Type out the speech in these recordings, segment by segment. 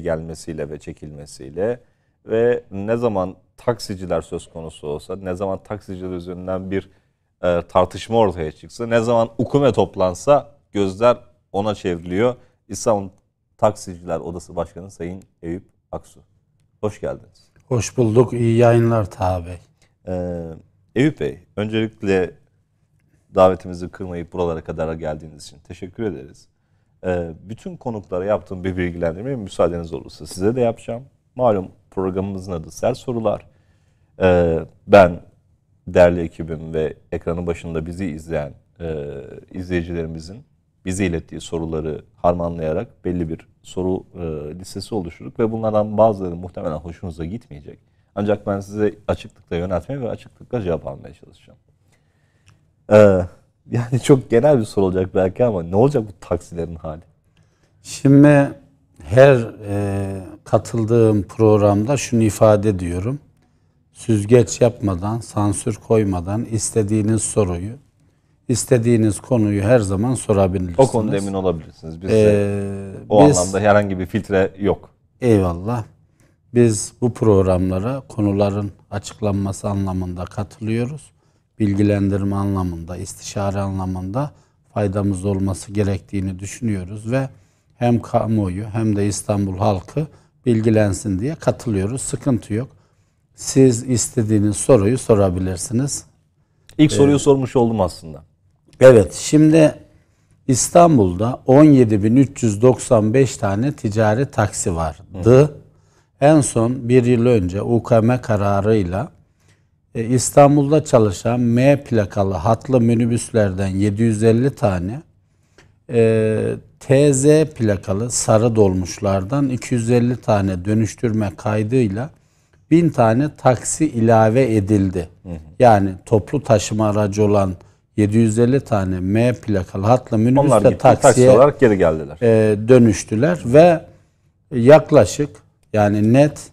gelmesiyle ve çekilmesiyle ve ne zaman taksiciler söz konusu olsa, ne zaman taksiciler üzerinden bir e, tartışma ortaya çıksa, ne zaman ukume toplansa gözler ona çevriliyor. İstanbul Taksiciler Odası Başkanı Sayın Eyüp Aksu. Hoş geldiniz. Hoş bulduk. İyi yayınlar Taha Bey. Ee, Eyüp Bey, öncelikle davetimizi kırmayıp buralara kadar geldiğiniz için teşekkür ederiz. Ee, bütün konuklara yaptığım bir bilgilendirmeyi müsaadeniz olursa size de yapacağım. Malum programımızın adı Ser Sorular. Ee, ben değerli ekibim ve ekranın başında bizi izleyen e, izleyicilerimizin bizi ilettiği soruları harmanlayarak belli bir soru e, listesi oluşturduk ve bunlardan bazıları muhtemelen hoşunuza gitmeyecek. Ancak ben size açıklıkla yöneltmeye ve açıklıkla cevap almaya çalışacağım. Ee, Yani çok genel bir soru olacak belki ama ne olacak bu taksilerin hali? Şimdi her e, katıldığım programda şunu ifade ediyorum. Süzgeç yapmadan, sansür koymadan istediğiniz soruyu, istediğiniz konuyu her zaman sorabilirsiniz. O konuda emin olabilirsiniz. Biz ee, o biz, anlamda herhangi bir filtre yok. Eyvallah. Biz bu programlara konuların açıklanması anlamında katılıyoruz bilgilendirme anlamında, istişare anlamında faydamız olması gerektiğini düşünüyoruz ve hem kamuoyu hem de İstanbul halkı bilgilensin diye katılıyoruz. Sıkıntı yok. Siz istediğiniz soruyu sorabilirsiniz. İlk ee, soruyu sormuş oldum aslında. Evet, şimdi İstanbul'da 17.395 tane ticari taksi vardı. Hı. En son bir yıl önce UKM kararıyla e, İstanbul'da çalışan M plakalı hatlı minibüslerden 750 tane, e, TZ plakalı sarı dolmuşlardan 250 tane dönüştürme kaydıyla 1000 tane taksi ilave edildi. Yani toplu taşıma aracı olan 750 tane M plakalı hatlı minibüs de taksiye taksi geri geldiler. E, dönüştüler ve yaklaşık yani net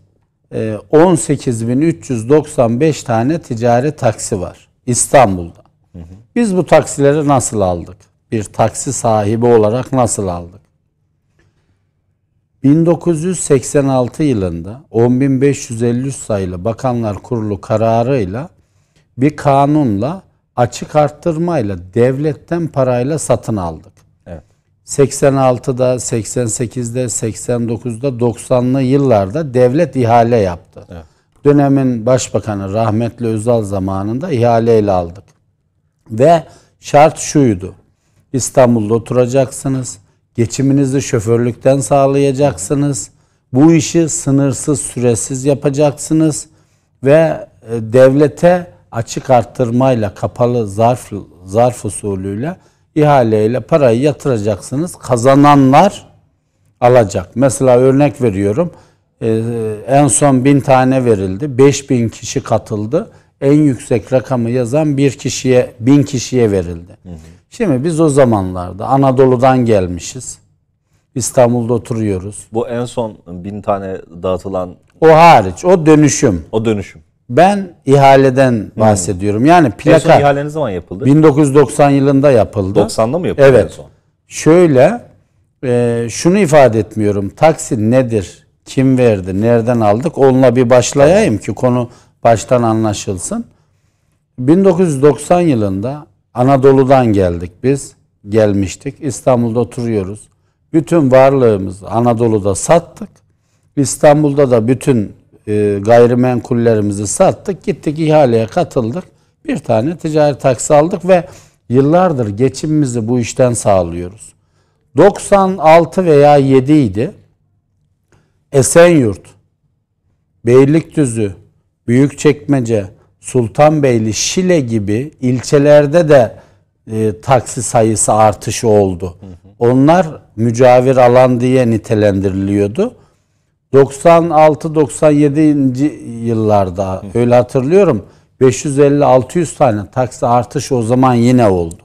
18.395 ee, tane ticari taksi var İstanbul'da. Hı hı. Biz bu taksileri nasıl aldık? Bir taksi sahibi olarak nasıl aldık? 1986 yılında 10.553 sayılı Bakanlar Kurulu kararıyla bir kanunla açık arttırmayla devletten parayla satın aldık. 86'da, 88'de, 89'da, 90'lı yıllarda devlet ihale yaptı. Evet. Dönemin başbakanı rahmetli Özal zamanında ihaleyle aldık. Ve şart şuydu. İstanbul'da oturacaksınız. Geçiminizi şoförlükten sağlayacaksınız. Bu işi sınırsız süresiz yapacaksınız ve e, devlete açık arttırmayla kapalı zarf zarf usulüyle ihaleyle parayı yatıracaksınız. Kazananlar alacak. Mesela örnek veriyorum. Ee, en son bin tane verildi. Beş bin kişi katıldı. En yüksek rakamı yazan bir kişiye, bin kişiye verildi. Hı hı. Şimdi biz o zamanlarda Anadolu'dan gelmişiz. İstanbul'da oturuyoruz. Bu en son bin tane dağıtılan... O hariç, o dönüşüm. O dönüşüm. Ben ihaleden hmm. bahsediyorum. Yani plaka. En son ihale ne zaman yapıldı? 1990 yılında yapıldı. 90'da mı yapıldı en Evet. son? Şöyle e, şunu ifade etmiyorum. Taksi nedir? Kim verdi? Nereden aldık? Onunla bir başlayayım ki konu baştan anlaşılsın. 1990 yılında Anadolu'dan geldik biz. Gelmiştik. İstanbul'da oturuyoruz. Bütün varlığımızı Anadolu'da sattık. İstanbul'da da bütün e, gayrimenkullerimizi sattık. Gittik ihaleye katıldık. Bir tane ticari taksi aldık ve yıllardır geçimimizi bu işten sağlıyoruz. 96 veya 7 idi. Esenyurt, Beylikdüzü, Büyükçekmece, Sultanbeyli, Şile gibi ilçelerde de e, taksi sayısı artışı oldu. Hı hı. Onlar mücavir alan diye nitelendiriliyordu. 96-97. yıllarda Hı. öyle hatırlıyorum. 550-600 tane taksi artışı o zaman yine oldu.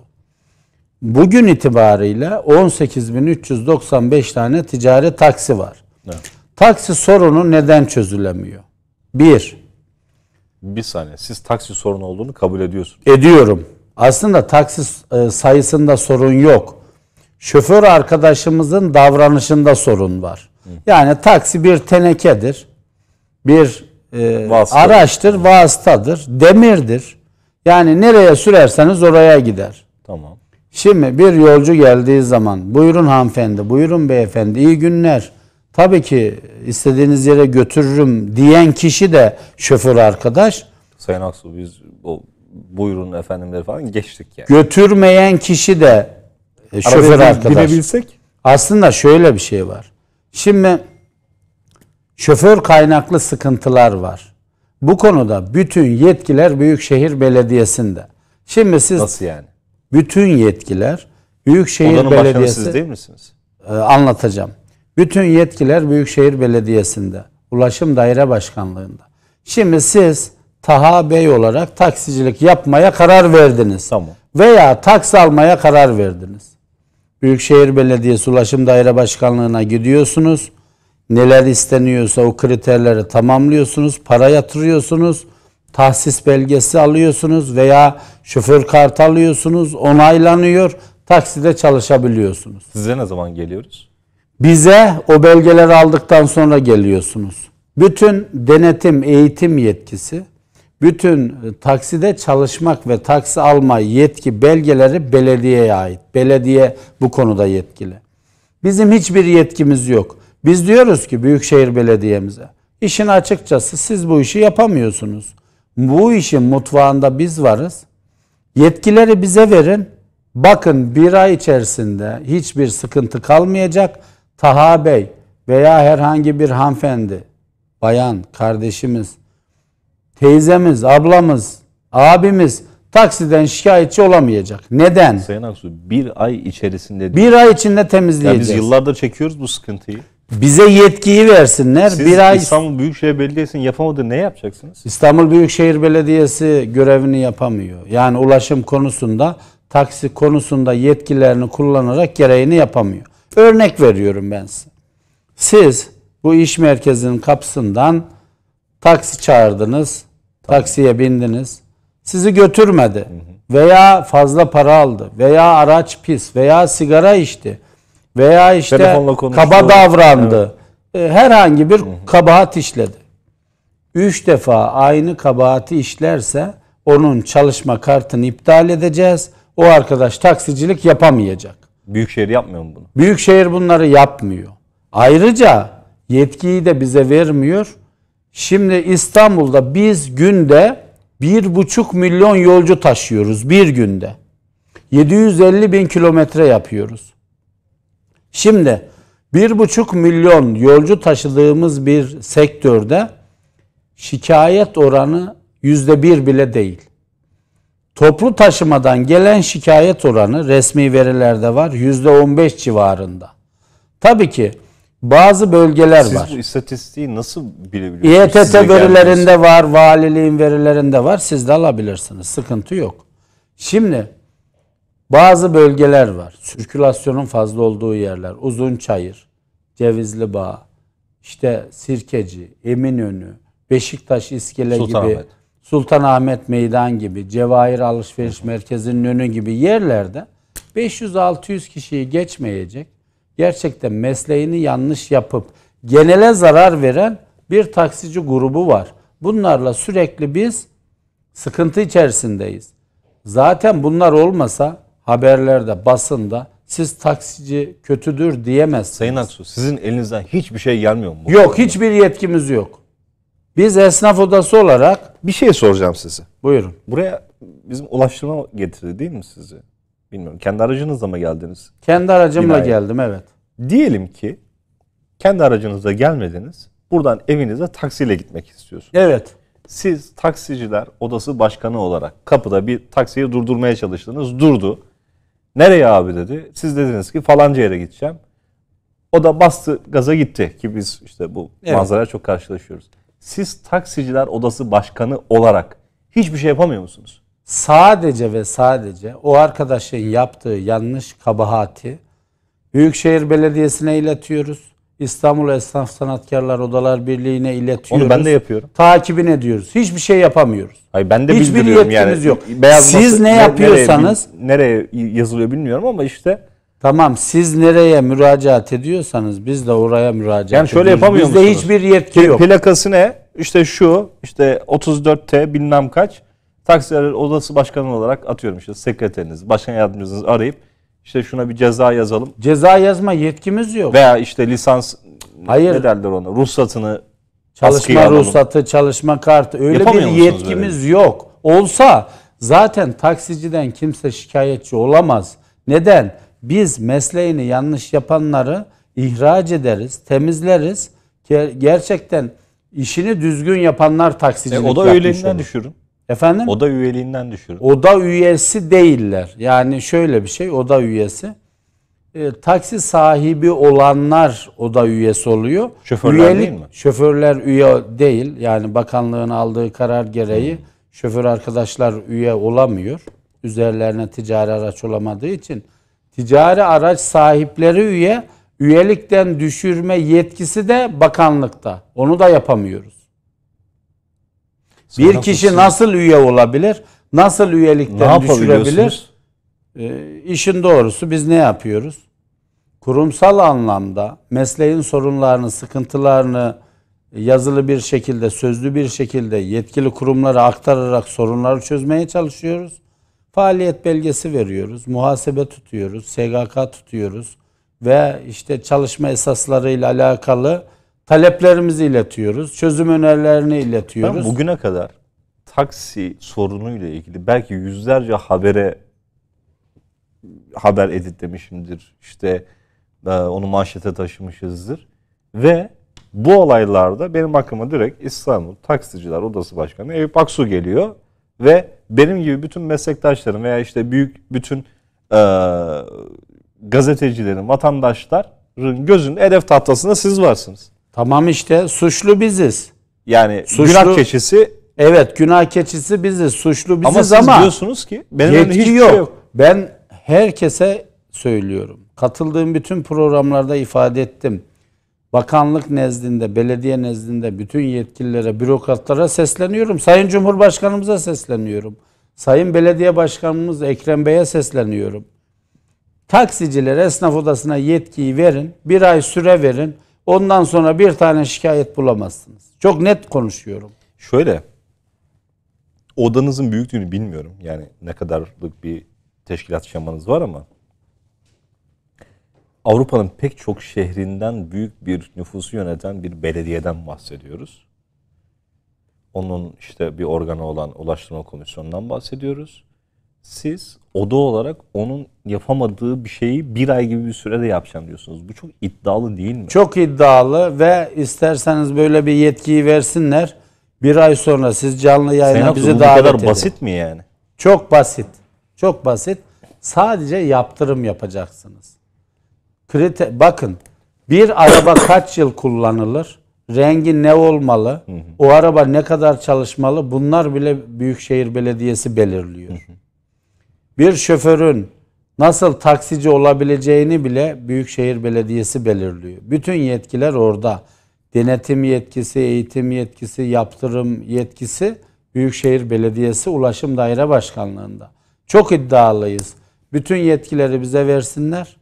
Bugün itibariyle 18.395 tane ticari taksi var. Evet. Taksi sorunu neden çözülemiyor? Bir. Bir saniye. Siz taksi sorunu olduğunu kabul ediyorsunuz. Ediyorum. Aslında taksi e, sayısında sorun yok. Şoför arkadaşımızın davranışında sorun var. Yani taksi bir tenekedir. Bir e, araçtır, vasıtadır, demirdir. Yani nereye sürerseniz oraya gider. Tamam. Şimdi bir yolcu geldiği zaman buyurun hanımefendi, buyurun beyefendi, iyi günler. Tabii ki istediğiniz yere götürürüm diyen kişi de şoför arkadaş. Sayın Aksu biz o buyurun efendimler falan geçtik yani. Götürmeyen kişi de e, şoför arkadaş. binebilsek? Aslında şöyle bir şey var. Şimdi şoför kaynaklı sıkıntılar var. Bu konuda bütün yetkiler Büyükşehir Belediyesi'nde. Şimdi siz Nasıl yani? Bütün yetkiler Büyükşehir Odanın Belediyesi. siz değil misiniz? E, anlatacağım. Bütün yetkiler Büyükşehir Belediyesi'nde. Ulaşım Daire Başkanlığı'nda. Şimdi siz Taha Bey olarak taksicilik yapmaya karar verdiniz. Tamam. Veya taksi almaya karar verdiniz. Büyükşehir Belediyesi Ulaşım Daire Başkanlığı'na gidiyorsunuz. Neler isteniyorsa o kriterleri tamamlıyorsunuz. Para yatırıyorsunuz. Tahsis belgesi alıyorsunuz veya şoför kartı alıyorsunuz. Onaylanıyor. Takside çalışabiliyorsunuz. Size ne zaman geliyoruz? Bize o belgeler aldıktan sonra geliyorsunuz. Bütün denetim, eğitim yetkisi bütün takside çalışmak ve taksi alma yetki belgeleri belediyeye ait. Belediye bu konuda yetkili. Bizim hiçbir yetkimiz yok. Biz diyoruz ki Büyükşehir Belediye'mize işin açıkçası siz bu işi yapamıyorsunuz. Bu işin mutfağında biz varız. Yetkileri bize verin. Bakın bir ay içerisinde hiçbir sıkıntı kalmayacak. Taha Bey veya herhangi bir hanfendi, bayan, kardeşimiz teyzemiz, ablamız, abimiz taksiden şikayetçi olamayacak. Neden? Sayın Aksu bir ay içerisinde Bir ay içinde temizleyeceğiz. Ya biz yıllardır çekiyoruz bu sıkıntıyı. Bize yetkiyi versinler. Siz bir ay... İstanbul Büyükşehir Belediyesi'nin yapamadı. ne yapacaksınız? İstanbul Büyükşehir Belediyesi görevini yapamıyor. Yani ulaşım konusunda, taksi konusunda yetkilerini kullanarak gereğini yapamıyor. Örnek veriyorum ben size. Siz bu iş merkezinin kapısından Taksi çağırdınız. Taksiye bindiniz. Sizi götürmedi. Veya fazla para aldı. Veya araç pis. Veya sigara içti. Veya işte kaba davrandı. Evet. E, herhangi bir kabahat işledi. Üç defa aynı kabahati işlerse onun çalışma kartını iptal edeceğiz. O arkadaş taksicilik yapamayacak. Büyükşehir yapmıyor mu bunu? Büyükşehir bunları yapmıyor. Ayrıca yetkiyi de bize vermiyor. Şimdi İstanbul'da biz günde bir buçuk milyon yolcu taşıyoruz bir günde. 750 bin kilometre yapıyoruz. Şimdi bir buçuk milyon yolcu taşıdığımız bir sektörde şikayet oranı yüzde bir bile değil. Toplu taşımadan gelen şikayet oranı resmi verilerde var yüzde on beş civarında. Tabii ki bazı bölgeler Siz var. Siz bu istatistiği nasıl bilebiliyorsunuz? İETT verilerinde var, valiliğin verilerinde var. Siz de alabilirsiniz. Sıkıntı yok. Şimdi bazı bölgeler var. Sirkülasyonun fazla olduğu yerler. Uzun Çayır, Cevizli Bağ, işte Sirkeci, Eminönü, Beşiktaş İskele Sultan gibi, Ahmet. Sultanahmet Meydan gibi, Cevahir Alışveriş Merkezi'nin önü gibi yerlerde 500-600 kişiyi geçmeyecek gerçekten mesleğini yanlış yapıp genele zarar veren bir taksici grubu var. Bunlarla sürekli biz sıkıntı içerisindeyiz. Zaten bunlar olmasa haberlerde, basında siz taksici kötüdür diyemezsiniz. Sayın Aksu sizin elinizden hiçbir şey gelmiyor mu? Yok konuda? hiçbir yetkimiz yok. Biz esnaf odası olarak... Bir şey soracağım size. Buyurun. Buraya bizim ulaştırma getirdi değil mi sizi? Bilmiyorum. Kendi aracınızla mı geldiniz? Kendi aracımla binaya? geldim evet. Diyelim ki kendi aracınızla gelmediniz. Buradan evinize taksiyle gitmek istiyorsunuz. Evet. Siz taksiciler odası başkanı olarak kapıda bir taksiyi durdurmaya çalıştınız. Durdu. Nereye abi dedi. Siz dediniz ki falanca yere gideceğim. O da bastı gaza gitti ki biz işte bu evet. manzaraya çok karşılaşıyoruz. Siz taksiciler odası başkanı olarak hiçbir şey yapamıyor musunuz? sadece ve sadece o arkadaşın yaptığı yanlış kabahati Büyükşehir Belediyesi'ne iletiyoruz. İstanbul Esnaf Sanatkarlar Odalar Birliği'ne iletiyoruz. Onu ben de yapıyorum. Takibini ediyoruz. Hiçbir şey yapamıyoruz. Hayır ben de Hiçbir bildiriyorum yetkiniz yani. yok. Beyaz siz nasıl, ne yapıyorsanız nereye, nereye yazılıyor bilmiyorum ama işte Tamam siz nereye müracaat ediyorsanız biz de oraya müracaat ediyoruz. yani ediyoruz. şöyle yapamıyor Bizde musunuz? hiçbir yetki yok. Plakası ne? İşte şu, işte 34T bilmem kaç. Taksiler odası başkanı olarak atıyorum işte sekreteriniz, başkan yardımcınız arayıp işte şuna bir ceza yazalım. Ceza yazma yetkimiz yok. Veya işte lisans Hayır. ne derler ona ruhsatını Çalışma ruhsatı, çalışma kartı öyle bir yetkimiz böyle? yok. Olsa zaten taksiciden kimse şikayetçi olamaz. Neden? Biz mesleğini yanlış yapanları ihraç ederiz, temizleriz. Gerçekten işini düzgün yapanlar taksicilik e, O da öyleliğinden düşürün. Efendim? Oda üyeliğinden düşürür. Oda üyesi değiller. Yani şöyle bir şey oda üyesi. E, taksi sahibi olanlar oda üyesi oluyor. Şoförler Üyelik, değil mi? Şoförler üye değil. Yani bakanlığın aldığı karar gereği hmm. şoför arkadaşlar üye olamıyor. Üzerlerine ticari araç olamadığı için. Ticari araç sahipleri üye, üyelikten düşürme yetkisi de bakanlıkta. Onu da yapamıyoruz bir kişi nasıl üye olabilir? Nasıl üyelikten ne düşürebilir? E, işin doğrusu biz ne yapıyoruz? Kurumsal anlamda mesleğin sorunlarını, sıkıntılarını yazılı bir şekilde, sözlü bir şekilde yetkili kurumlara aktararak sorunları çözmeye çalışıyoruz. Faaliyet belgesi veriyoruz, muhasebe tutuyoruz, SGK tutuyoruz ve işte çalışma esaslarıyla alakalı Taleplerimizi iletiyoruz. Çözüm önerilerini iletiyoruz. Ben bugüne kadar taksi sorunuyla ilgili belki yüzlerce habere haber editlemişimdir. İşte e, onu manşete taşımışızdır. Ve bu olaylarda benim aklıma direkt İstanbul Taksiciler Odası Başkanı Eyüp Aksu geliyor ve benim gibi bütün meslektaşlarım veya işte büyük bütün e, gazetecilerin, vatandaşların gözünün hedef tahtasında siz varsınız. Tamam işte suçlu biziz. Yani Suçlu- günah keçisi Evet günah keçisi biziz, suçlu biziz. ama siz ama, diyorsunuz ki benim yetki hiçbir şey yok. şey yok. Ben herkese söylüyorum. Katıldığım bütün programlarda ifade ettim. Bakanlık nezdinde, belediye nezdinde bütün yetkililere, bürokratlara sesleniyorum. Sayın Cumhurbaşkanımıza sesleniyorum. Sayın Belediye Başkanımız Ekrem Bey'e sesleniyorum. Taksicilere esnaf odasına yetkiyi verin. Bir ay süre verin. Ondan sonra bir tane şikayet bulamazsınız. Çok net konuşuyorum. Şöyle odanızın büyüklüğünü bilmiyorum. Yani ne kadarlık bir teşkilat şemanız var ama Avrupa'nın pek çok şehrinden büyük bir nüfusu yöneten bir belediyeden bahsediyoruz. Onun işte bir organı olan ulaştırma komisyonundan bahsediyoruz siz oda olarak onun yapamadığı bir şeyi bir ay gibi bir sürede yapacağım diyorsunuz. Bu çok iddialı değil mi? Çok iddialı ve isterseniz böyle bir yetkiyi versinler. Bir ay sonra siz canlı yayına Senat bizi davet edin. kadar basit mi yani? Çok basit. Çok basit. Sadece yaptırım yapacaksınız. Kriter, bakın bir araba kaç yıl kullanılır? Rengi ne olmalı? Hı hı. O araba ne kadar çalışmalı? Bunlar bile Büyükşehir Belediyesi belirliyor. Hı hı. Bir şoförün nasıl taksici olabileceğini bile Büyükşehir Belediyesi belirliyor. Bütün yetkiler orada. Denetim yetkisi, eğitim yetkisi, yaptırım yetkisi Büyükşehir Belediyesi Ulaşım Daire Başkanlığı'nda. Çok iddialıyız. Bütün yetkileri bize versinler.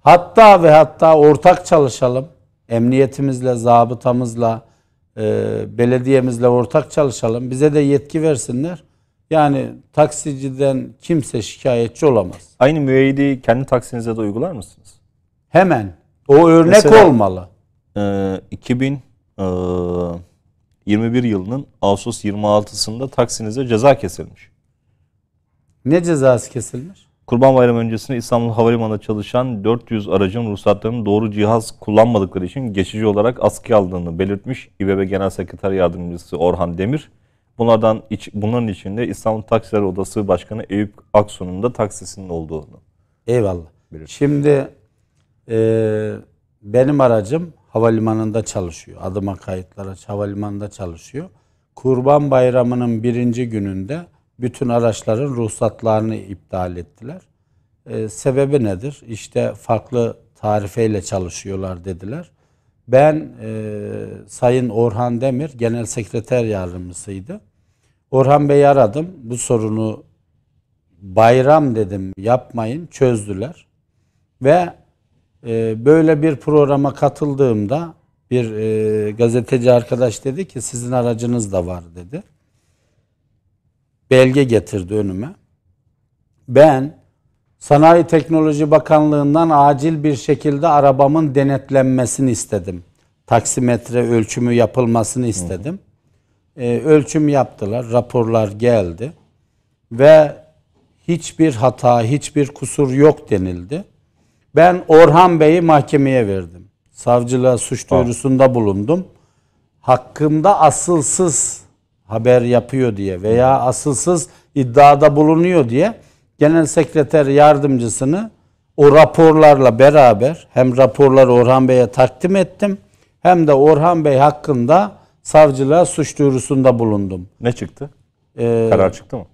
Hatta ve hatta ortak çalışalım. Emniyetimizle, zabıtamızla, e, belediyemizle ortak çalışalım. Bize de yetki versinler. Yani taksiciden kimse şikayetçi olamaz. Aynı müeyyideyi kendi taksinize de uygular mısınız? Hemen. O örnek Mesela, olmalı. E, 2021 e, yılının Ağustos 26'sında taksinize ceza kesilmiş. Ne cezası kesilmiş? Kurban Bayramı öncesinde İstanbul Havalimanı'nda çalışan 400 aracın ruhsatlarının doğru cihaz kullanmadıkları için geçici olarak askıya aldığını belirtmiş İBB Genel Sekreter Yardımcısı Orhan Demir. Bunlardan iç, bunların içinde İstanbul Taksiler Odası Başkanı Eyüp Aksu'nun da taksisinin olduğunu. Eyvallah. Bilir. Şimdi e, benim aracım havalimanında çalışıyor. Adıma kayıtlı araç havalimanında çalışıyor. Kurban Bayramı'nın birinci gününde bütün araçların ruhsatlarını iptal ettiler. E, sebebi nedir? İşte farklı tarifeyle çalışıyorlar dediler. Ben e, Sayın Orhan Demir Genel Sekreter Yardımcısıydı. Orhan Bey'i aradım. Bu sorunu bayram dedim yapmayın çözdüler. Ve e, böyle bir programa katıldığımda bir e, gazeteci arkadaş dedi ki sizin aracınız da var dedi. Belge getirdi önüme. Ben Sanayi Teknoloji Bakanlığı'ndan acil bir şekilde arabamın denetlenmesini istedim. Taksimetre ölçümü yapılmasını istedim. Hı. E, ee, ölçüm yaptılar, raporlar geldi ve hiçbir hata, hiçbir kusur yok denildi. Ben Orhan Bey'i mahkemeye verdim. Savcılığa suç duyurusunda bulundum. Hakkımda asılsız haber yapıyor diye veya asılsız iddiada bulunuyor diye genel sekreter yardımcısını o raporlarla beraber hem raporları Orhan Bey'e takdim ettim hem de Orhan Bey hakkında savcılığa suç duyurusunda bulundum. Ne çıktı? Ee, Karar çıktı mı?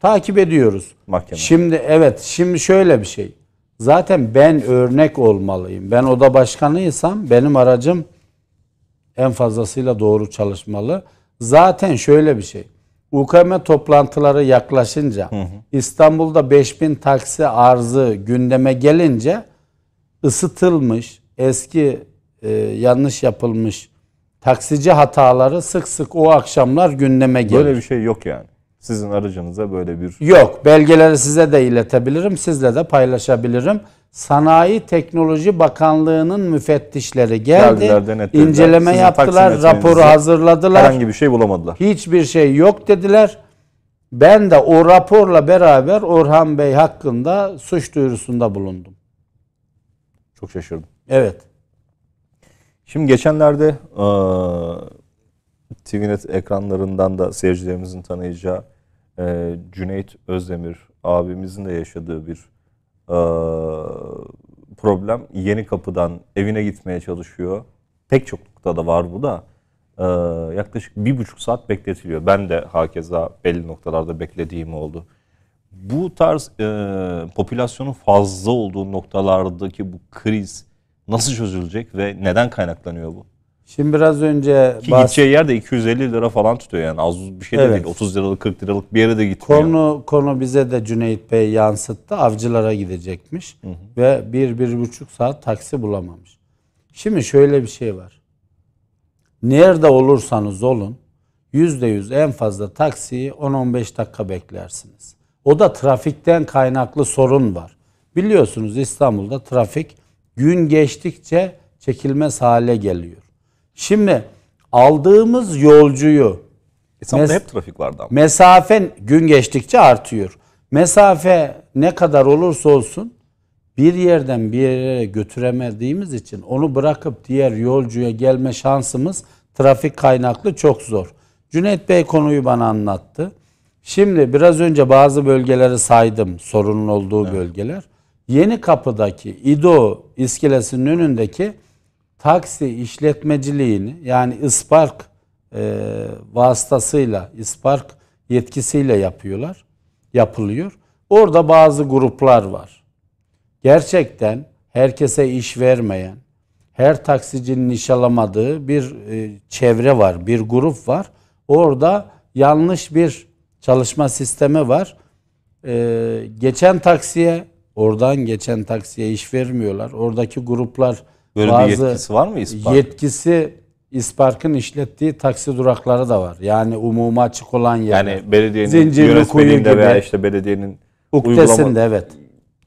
Takip ediyoruz. Mahkeme. Şimdi evet şimdi şöyle bir şey. Zaten ben örnek olmalıyım. Ben oda başkanıysam benim aracım en fazlasıyla doğru çalışmalı. Zaten şöyle bir şey. UKM toplantıları yaklaşınca hı hı. İstanbul'da 5000 taksi arzı gündeme gelince ısıtılmış eski e, yanlış yapılmış taksici hataları sık sık o akşamlar gündeme gelir. Böyle bir şey yok yani. Sizin aracınıza böyle bir... Yok. Belgeleri size de iletebilirim. Sizle de paylaşabilirim. Sanayi Teknoloji Bakanlığı'nın müfettişleri geldi. Geldiler, denetlediler. Sizin yaptılar, raporu hazırladılar. Herhangi bir şey bulamadılar. Hiçbir şey yok dediler. Ben de o raporla beraber Orhan Bey hakkında suç duyurusunda bulundum. Çok şaşırdım. Evet. Şimdi geçenlerde e, TVNet ekranlarından da seyircilerimizin tanıyacağı e, Cüneyt Özdemir abimizin de yaşadığı bir ee, problem yeni kapıdan evine gitmeye çalışıyor. Pek çok noktada var bu da. Ee, yaklaşık bir buçuk saat bekletiliyor. Ben de hakeza belli noktalarda beklediğim oldu. Bu tarz e, popülasyonun fazla olduğu noktalardaki bu kriz nasıl çözülecek ve neden kaynaklanıyor bu? Şimdi biraz önce... Ki bahs- gideceği yer 250 lira falan tutuyor yani az bir şey de değil. 30 liralık 40 liralık bir yere de gitmiyor. Konu, konu bize de Cüneyt Bey yansıttı. Avcılara gidecekmiş hı hı. ve bir, bir buçuk saat taksi bulamamış. Şimdi şöyle bir şey var. Nerede olursanız olun %100 en fazla taksiyi 10-15 dakika beklersiniz. O da trafikten kaynaklı sorun var. Biliyorsunuz İstanbul'da trafik gün geçtikçe çekilmez hale geliyor. Şimdi aldığımız yolcuyu mes- hep trafik vardı Mesafen gün geçtikçe artıyor. Mesafe ne kadar olursa olsun bir yerden bir yere götüremediğimiz için onu bırakıp diğer yolcuya gelme şansımız trafik kaynaklı çok zor. Cüneyt Bey konuyu bana anlattı. Şimdi biraz önce bazı bölgeleri saydım sorunun olduğu evet. bölgeler. Yeni kapıdaki İdo iskelesinin önündeki taksi işletmeciliğini yani ispark e, vasıtasıyla, ispark yetkisiyle yapıyorlar, yapılıyor. Orada bazı gruplar var. Gerçekten herkese iş vermeyen, her taksicinin nişalamadığı bir e, çevre var, bir grup var. Orada yanlış bir çalışma sistemi var. E, geçen taksiye, oradan geçen taksiye iş vermiyorlar. Oradaki gruplar Böyle bazı bir yetkisi var mı İspark? Yetkisi İspark'ın işlettiği taksi durakları da var. Yani umuma açık olan yer. Yani belediyenin Zincirli yönetmeliğinde veya işte belediyenin Uktesinde evet.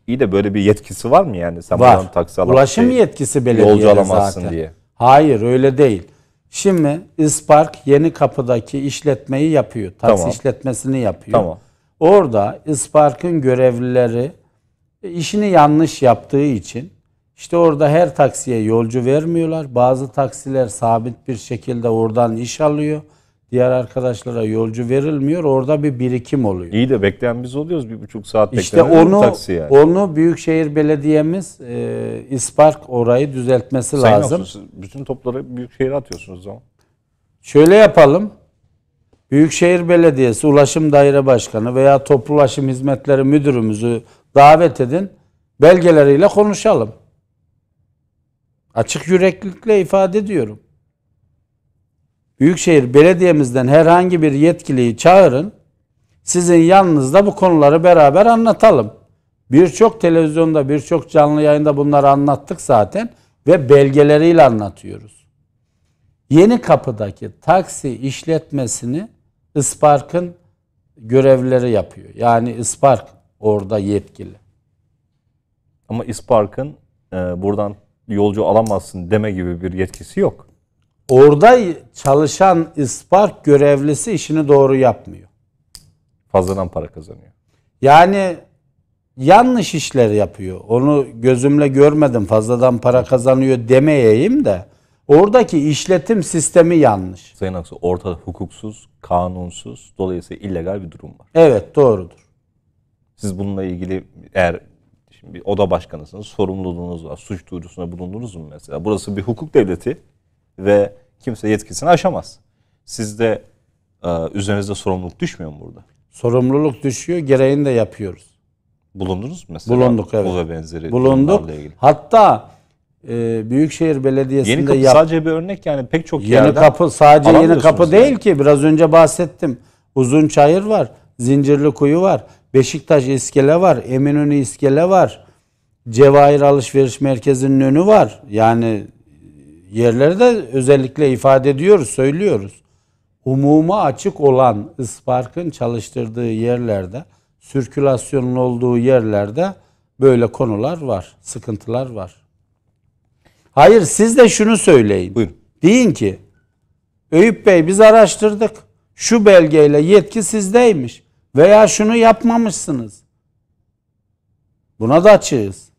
İyi de böyle bir yetkisi var mı yani? Sen var. Taksi alamazsın, Ulaşım şey, yetkisi belediye zaten. diye. Hayır öyle değil. Şimdi İspark yeni kapıdaki işletmeyi yapıyor. Taksi tamam. işletmesini yapıyor. Tamam. Orada İspark'ın görevlileri işini yanlış yaptığı için işte orada her taksiye yolcu vermiyorlar. Bazı taksiler sabit bir şekilde oradan iş alıyor. Diğer arkadaşlara yolcu verilmiyor. Orada bir birikim oluyor. İyi de bekleyen biz oluyoruz. Bir buçuk saat bekleyen. İşte onu, taksi yani. Onu Büyükşehir Belediyemiz e, İspark orayı düzeltmesi Sayın lazım. Olsun, bütün topları Büyükşehir'e atıyorsunuz o zaman. Şöyle yapalım. Büyükşehir Belediyesi Ulaşım Daire Başkanı veya Toplu Ulaşım Hizmetleri Müdürümüzü davet edin. Belgeleriyle konuşalım. Açık yüreklilikle ifade ediyorum. Büyükşehir Belediye'mizden herhangi bir yetkiliyi çağırın. Sizin yanınızda bu konuları beraber anlatalım. Birçok televizyonda, birçok canlı yayında bunları anlattık zaten ve belgeleriyle anlatıyoruz. Yeni kapıdaki taksi işletmesini Ispark'ın görevleri yapıyor. Yani Ispark orada yetkili. Ama Ispark'ın e, buradan yolcu alamazsın deme gibi bir yetkisi yok. Orada çalışan ispark görevlisi işini doğru yapmıyor. Fazladan para kazanıyor. Yani yanlış işler yapıyor. Onu gözümle görmedim fazladan para kazanıyor demeyeyim de oradaki işletim sistemi yanlış. Sayın Aksu ortada hukuksuz, kanunsuz dolayısıyla illegal bir durum var. Evet doğrudur. Siz bununla ilgili eğer Şimdi bir oda başkanısınız, sorumluluğunuz var. Suç duyurusuna bulundunuz mu mesela? Burası bir hukuk devleti ve kimse yetkisini aşamaz. Sizde e, üzerinizde sorumluluk düşmüyor mu burada? Sorumluluk düşüyor, gereğini de yapıyoruz. Bulundunuz mu mesela? Bulunduk evet. Bu Oda benzeri Bulunduk. Ilgili. Hatta e, Büyükşehir Belediyesi'nde Yeni Kapı yap- sadece bir örnek yani pek çok Yeni yerden Kapı sadece Yeni Kapı yani. değil ki biraz önce bahsettim. Uzun Çayır var, Zincirli Kuyu var. Beşiktaş iskele var, Eminönü iskele var. Cevahir Alışveriş Merkezi'nin önü var. Yani yerleri de özellikle ifade ediyoruz, söylüyoruz. Umuma açık olan Ispark'ın çalıştırdığı yerlerde, sirkülasyonun olduğu yerlerde böyle konular var, sıkıntılar var. Hayır siz de şunu söyleyin. Buyurun. Deyin ki Eyüp Bey biz araştırdık. Şu belgeyle yetki sizdeymiş. Veya şunu yapmamışsınız. Buna da açığız.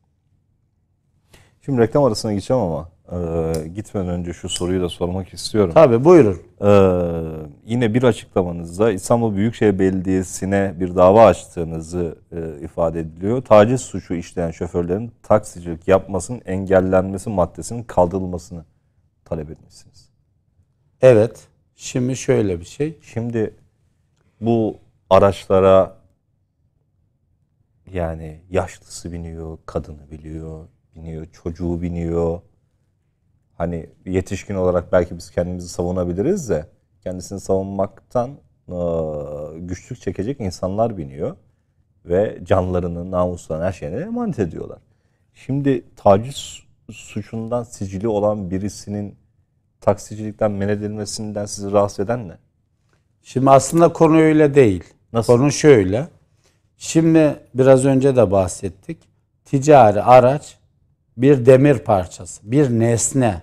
Şimdi reklam arasına geçeceğim ama e, gitmeden önce şu soruyu da sormak istiyorum. Tabi buyurun. E, yine bir açıklamanızda İstanbul Büyükşehir Belediyesi'ne bir dava açtığınızı e, ifade ediliyor. Taciz suçu işleyen şoförlerin taksicilik yapmasının engellenmesi maddesinin kaldırılmasını talep etmişsiniz. Evet. Şimdi şöyle bir şey. Şimdi bu araçlara yani yaşlısı biniyor, kadını biliyor, biniyor, çocuğu biniyor. Hani yetişkin olarak belki biz kendimizi savunabiliriz de kendisini savunmaktan e, güçlük çekecek insanlar biniyor ve canlarını, namuslarını, her şeyini emanet ediyorlar. Şimdi taciz suçundan sicili olan birisinin taksicilikten men edilmesinden sizi rahatsız eden ne? Şimdi aslında konu öyle değil. Nasıl? Konu şöyle. Şimdi biraz önce de bahsettik. Ticari araç bir demir parçası, bir nesne.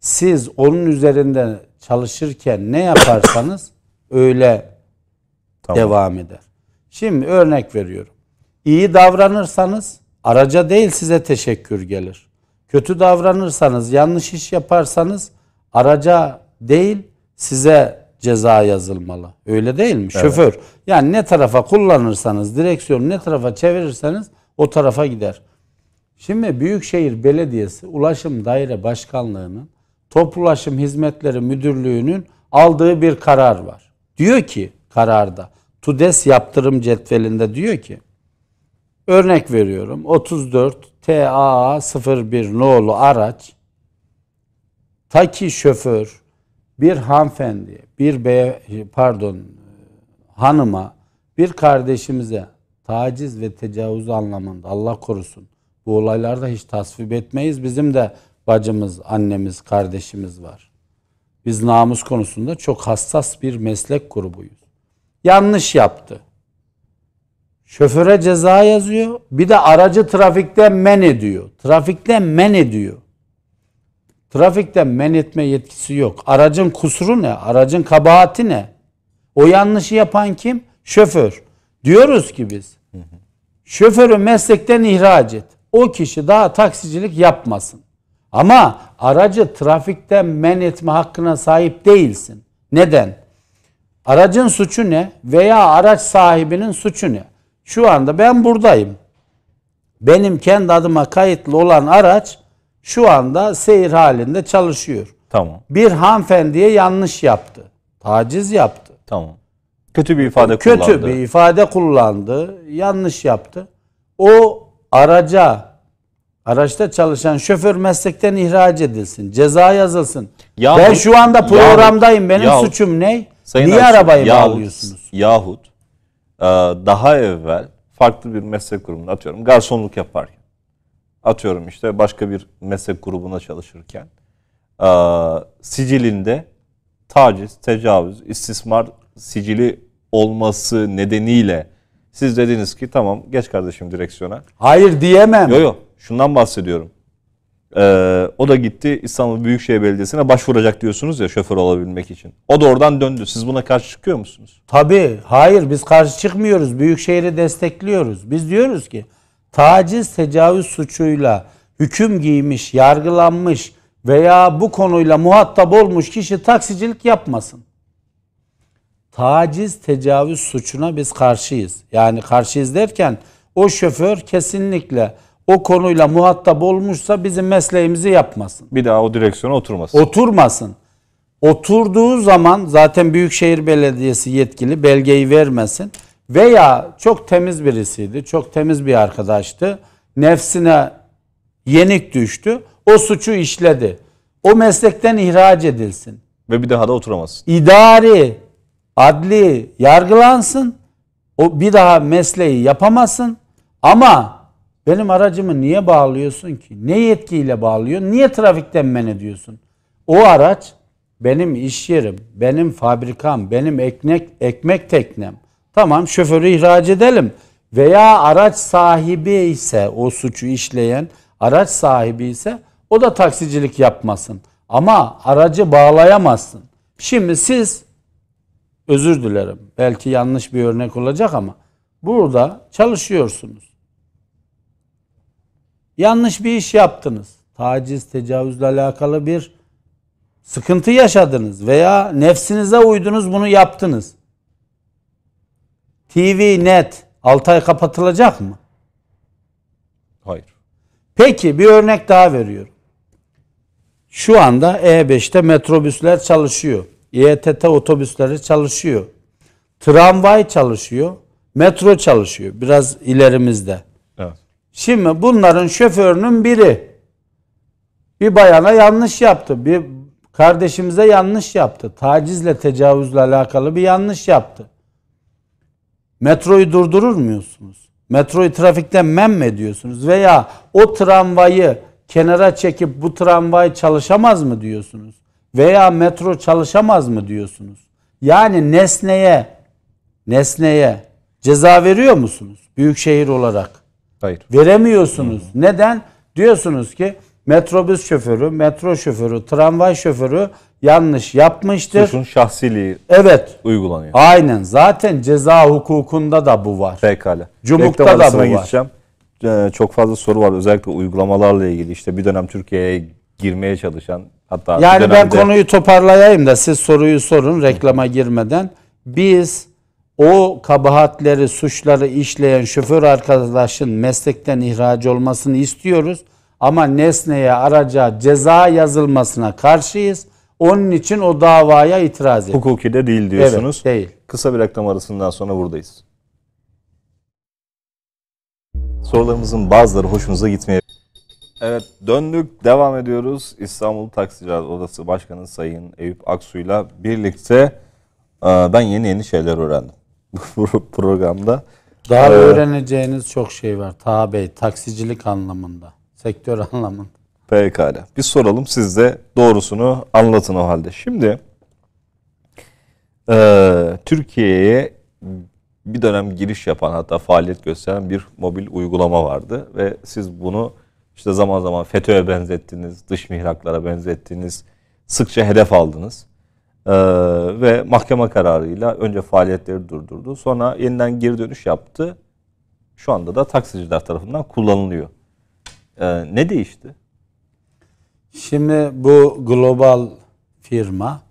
Siz onun üzerinde çalışırken ne yaparsanız öyle tamam. devam eder. Şimdi örnek veriyorum. İyi davranırsanız araca değil size teşekkür gelir. Kötü davranırsanız, yanlış iş yaparsanız araca değil size ceza yazılmalı. Öyle değil mi? Evet. Şoför. Yani ne tarafa kullanırsanız, direksiyonu ne tarafa çevirirseniz o tarafa gider. Şimdi Büyükşehir Belediyesi Ulaşım Daire Başkanlığı'nın Toplu Ulaşım Hizmetleri Müdürlüğü'nün aldığı bir karar var. Diyor ki kararda, TUDES yaptırım cetvelinde diyor ki, örnek veriyorum 34 TAA 01 nolu araç, taki şoför bir hanfendi, bir beye, pardon hanıma, bir kardeşimize taciz ve tecavüz anlamında Allah korusun. Bu olaylarda hiç tasvip etmeyiz. Bizim de bacımız, annemiz, kardeşimiz var. Biz namus konusunda çok hassas bir meslek grubuyuz. Yanlış yaptı. Şoföre ceza yazıyor. Bir de aracı trafikte men ediyor. Trafikte men ediyor. Trafikten men etme yetkisi yok. Aracın kusuru ne? Aracın kabahati ne? O yanlışı yapan kim? Şoför. Diyoruz ki biz. Şoförü meslekten ihraç et. O kişi daha taksicilik yapmasın. Ama aracı trafikten men etme hakkına sahip değilsin. Neden? Aracın suçu ne? Veya araç sahibinin suçu ne? Şu anda ben buradayım. Benim kendi adıma kayıtlı olan araç şu anda seyir halinde çalışıyor. Tamam. Bir hanfendiye yanlış yaptı. Taciz yaptı. Tamam. Kötü bir ifade Kötü kullandı. Kötü bir ifade kullandı. Yanlış yaptı. O araca araçta çalışan şoför meslekten ihraç edilsin. Ceza yazılsın. Yahut, ben şu anda programdayım. Benim yahut, suçum ne? Sayın Niye Ersin, arabayı yahut, bağlıyorsunuz? Yahut e, daha evvel farklı bir meslek grubunda atıyorum garsonluk yaparken atıyorum işte başka bir meslek grubuna çalışırken e, sicilinde taciz, tecavüz, istismar sicili olması nedeniyle siz dediniz ki tamam geç kardeşim direksiyona. Hayır diyemem. Yok yok şundan bahsediyorum. Ee, o da gitti İstanbul Büyükşehir Belediyesi'ne başvuracak diyorsunuz ya şoför olabilmek için. O da oradan döndü. Siz buna karşı çıkıyor musunuz? Tabii. Hayır biz karşı çıkmıyoruz. Büyükşehir'i destekliyoruz. Biz diyoruz ki taciz tecavüz suçuyla hüküm giymiş, yargılanmış veya bu konuyla muhatap olmuş kişi taksicilik yapmasın. Taciz tecavüz suçuna biz karşıyız. Yani karşıyız derken o şoför kesinlikle o konuyla muhatap olmuşsa bizim mesleğimizi yapmasın. Bir daha o direksiyona oturmasın. Oturmasın. Oturduğu zaman zaten Büyükşehir Belediyesi yetkili belgeyi vermesin veya çok temiz birisiydi, çok temiz bir arkadaştı. Nefsine yenik düştü. O suçu işledi. O meslekten ihraç edilsin. Ve bir daha da oturamazsın. İdari, adli yargılansın. O bir daha mesleği yapamasın. Ama benim aracımı niye bağlıyorsun ki? Ne yetkiyle bağlıyorsun? Niye trafikten men ediyorsun? O araç benim iş yerim, benim fabrikam, benim ekmek, ekmek teknem. Tamam şoförü ihraç edelim. Veya araç sahibi ise o suçu işleyen araç sahibi ise o da taksicilik yapmasın. Ama aracı bağlayamazsın. Şimdi siz özür dilerim. Belki yanlış bir örnek olacak ama burada çalışıyorsunuz. Yanlış bir iş yaptınız. Taciz, tecavüzle alakalı bir sıkıntı yaşadınız veya nefsinize uydunuz bunu yaptınız. TV Net 6 ay kapatılacak mı? Hayır. Peki bir örnek daha veriyorum. Şu anda E5'te metrobüsler çalışıyor. İETT otobüsleri çalışıyor. Tramvay çalışıyor. Metro çalışıyor. Biraz ilerimizde. Evet. Şimdi bunların şoförünün biri bir bayana yanlış yaptı. Bir kardeşimize yanlış yaptı. Tacizle tecavüzle alakalı bir yanlış yaptı. Metroyu durdurur muyorsunuz? Metroyu trafikten mem mi ediyorsunuz? Veya o tramvayı kenara çekip bu tramvay çalışamaz mı diyorsunuz? Veya metro çalışamaz mı diyorsunuz? Yani nesneye, nesneye ceza veriyor musunuz? Büyükşehir olarak. Hayır. Veremiyorsunuz. Hı. Neden? Diyorsunuz ki metrobüs şoförü, metro şoförü, tramvay şoförü yanlış yapmıştır. Suçun şahsiliği evet. uygulanıyor. Aynen. Zaten ceza hukukunda da bu var. Pekala. Cumhukta Reklam da bu var. Gideceğim. Ee, çok fazla soru var. Özellikle uygulamalarla ilgili. İşte bir dönem Türkiye'ye girmeye çalışan hatta Yani dönemde... ben konuyu toparlayayım da siz soruyu sorun reklama girmeden. Biz o kabahatleri, suçları işleyen şoför arkadaşın meslekten ihraç olmasını istiyoruz. Ama nesneye, araca ceza yazılmasına karşıyız. Onun için o davaya itiraz ediyoruz. Hukuki de değil diyorsunuz. Evet, değil. Kısa bir reklam arasından sonra buradayız. Sorularımızın bazıları hoşunuza gitmeye. Evet döndük devam ediyoruz. İstanbul Taksiciler Odası Başkanı Sayın Eyüp Aksu'yla birlikte e, ben yeni yeni şeyler öğrendim. Bu programda. Daha ee, öğreneceğiniz çok şey var Taha Bey taksicilik anlamında sektör anlamında. Pekala. Bir soralım siz de doğrusunu anlatın o halde. Şimdi e, Türkiye'ye bir dönem giriş yapan hatta faaliyet gösteren bir mobil uygulama vardı ve siz bunu işte zaman zaman FETÖ'ye benzettiniz, dış mihraklara benzettiniz, sıkça hedef aldınız. Ee, ve mahkeme kararıyla önce faaliyetleri durdurdu. Sonra yeniden geri dönüş yaptı. Şu anda da taksiciler tarafından kullanılıyor. Ee, ne değişti? Şimdi bu global firma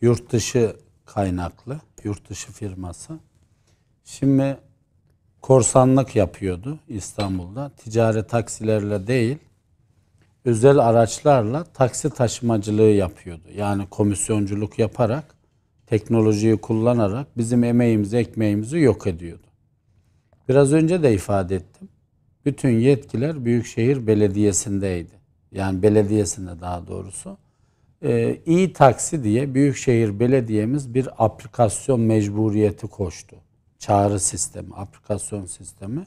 yurt dışı kaynaklı, yurt dışı firması. Şimdi korsanlık yapıyordu İstanbul'da. Ticari taksilerle değil, özel araçlarla taksi taşımacılığı yapıyordu. Yani komisyonculuk yaparak, teknolojiyi kullanarak bizim emeğimizi, ekmeğimizi yok ediyordu. Biraz önce de ifade ettim bütün yetkiler Büyükşehir Belediyesi'ndeydi. Yani belediyesinde daha doğrusu. Ee, taksi diye Büyükşehir Belediye'miz bir aplikasyon mecburiyeti koştu. Çağrı sistemi, aplikasyon sistemi.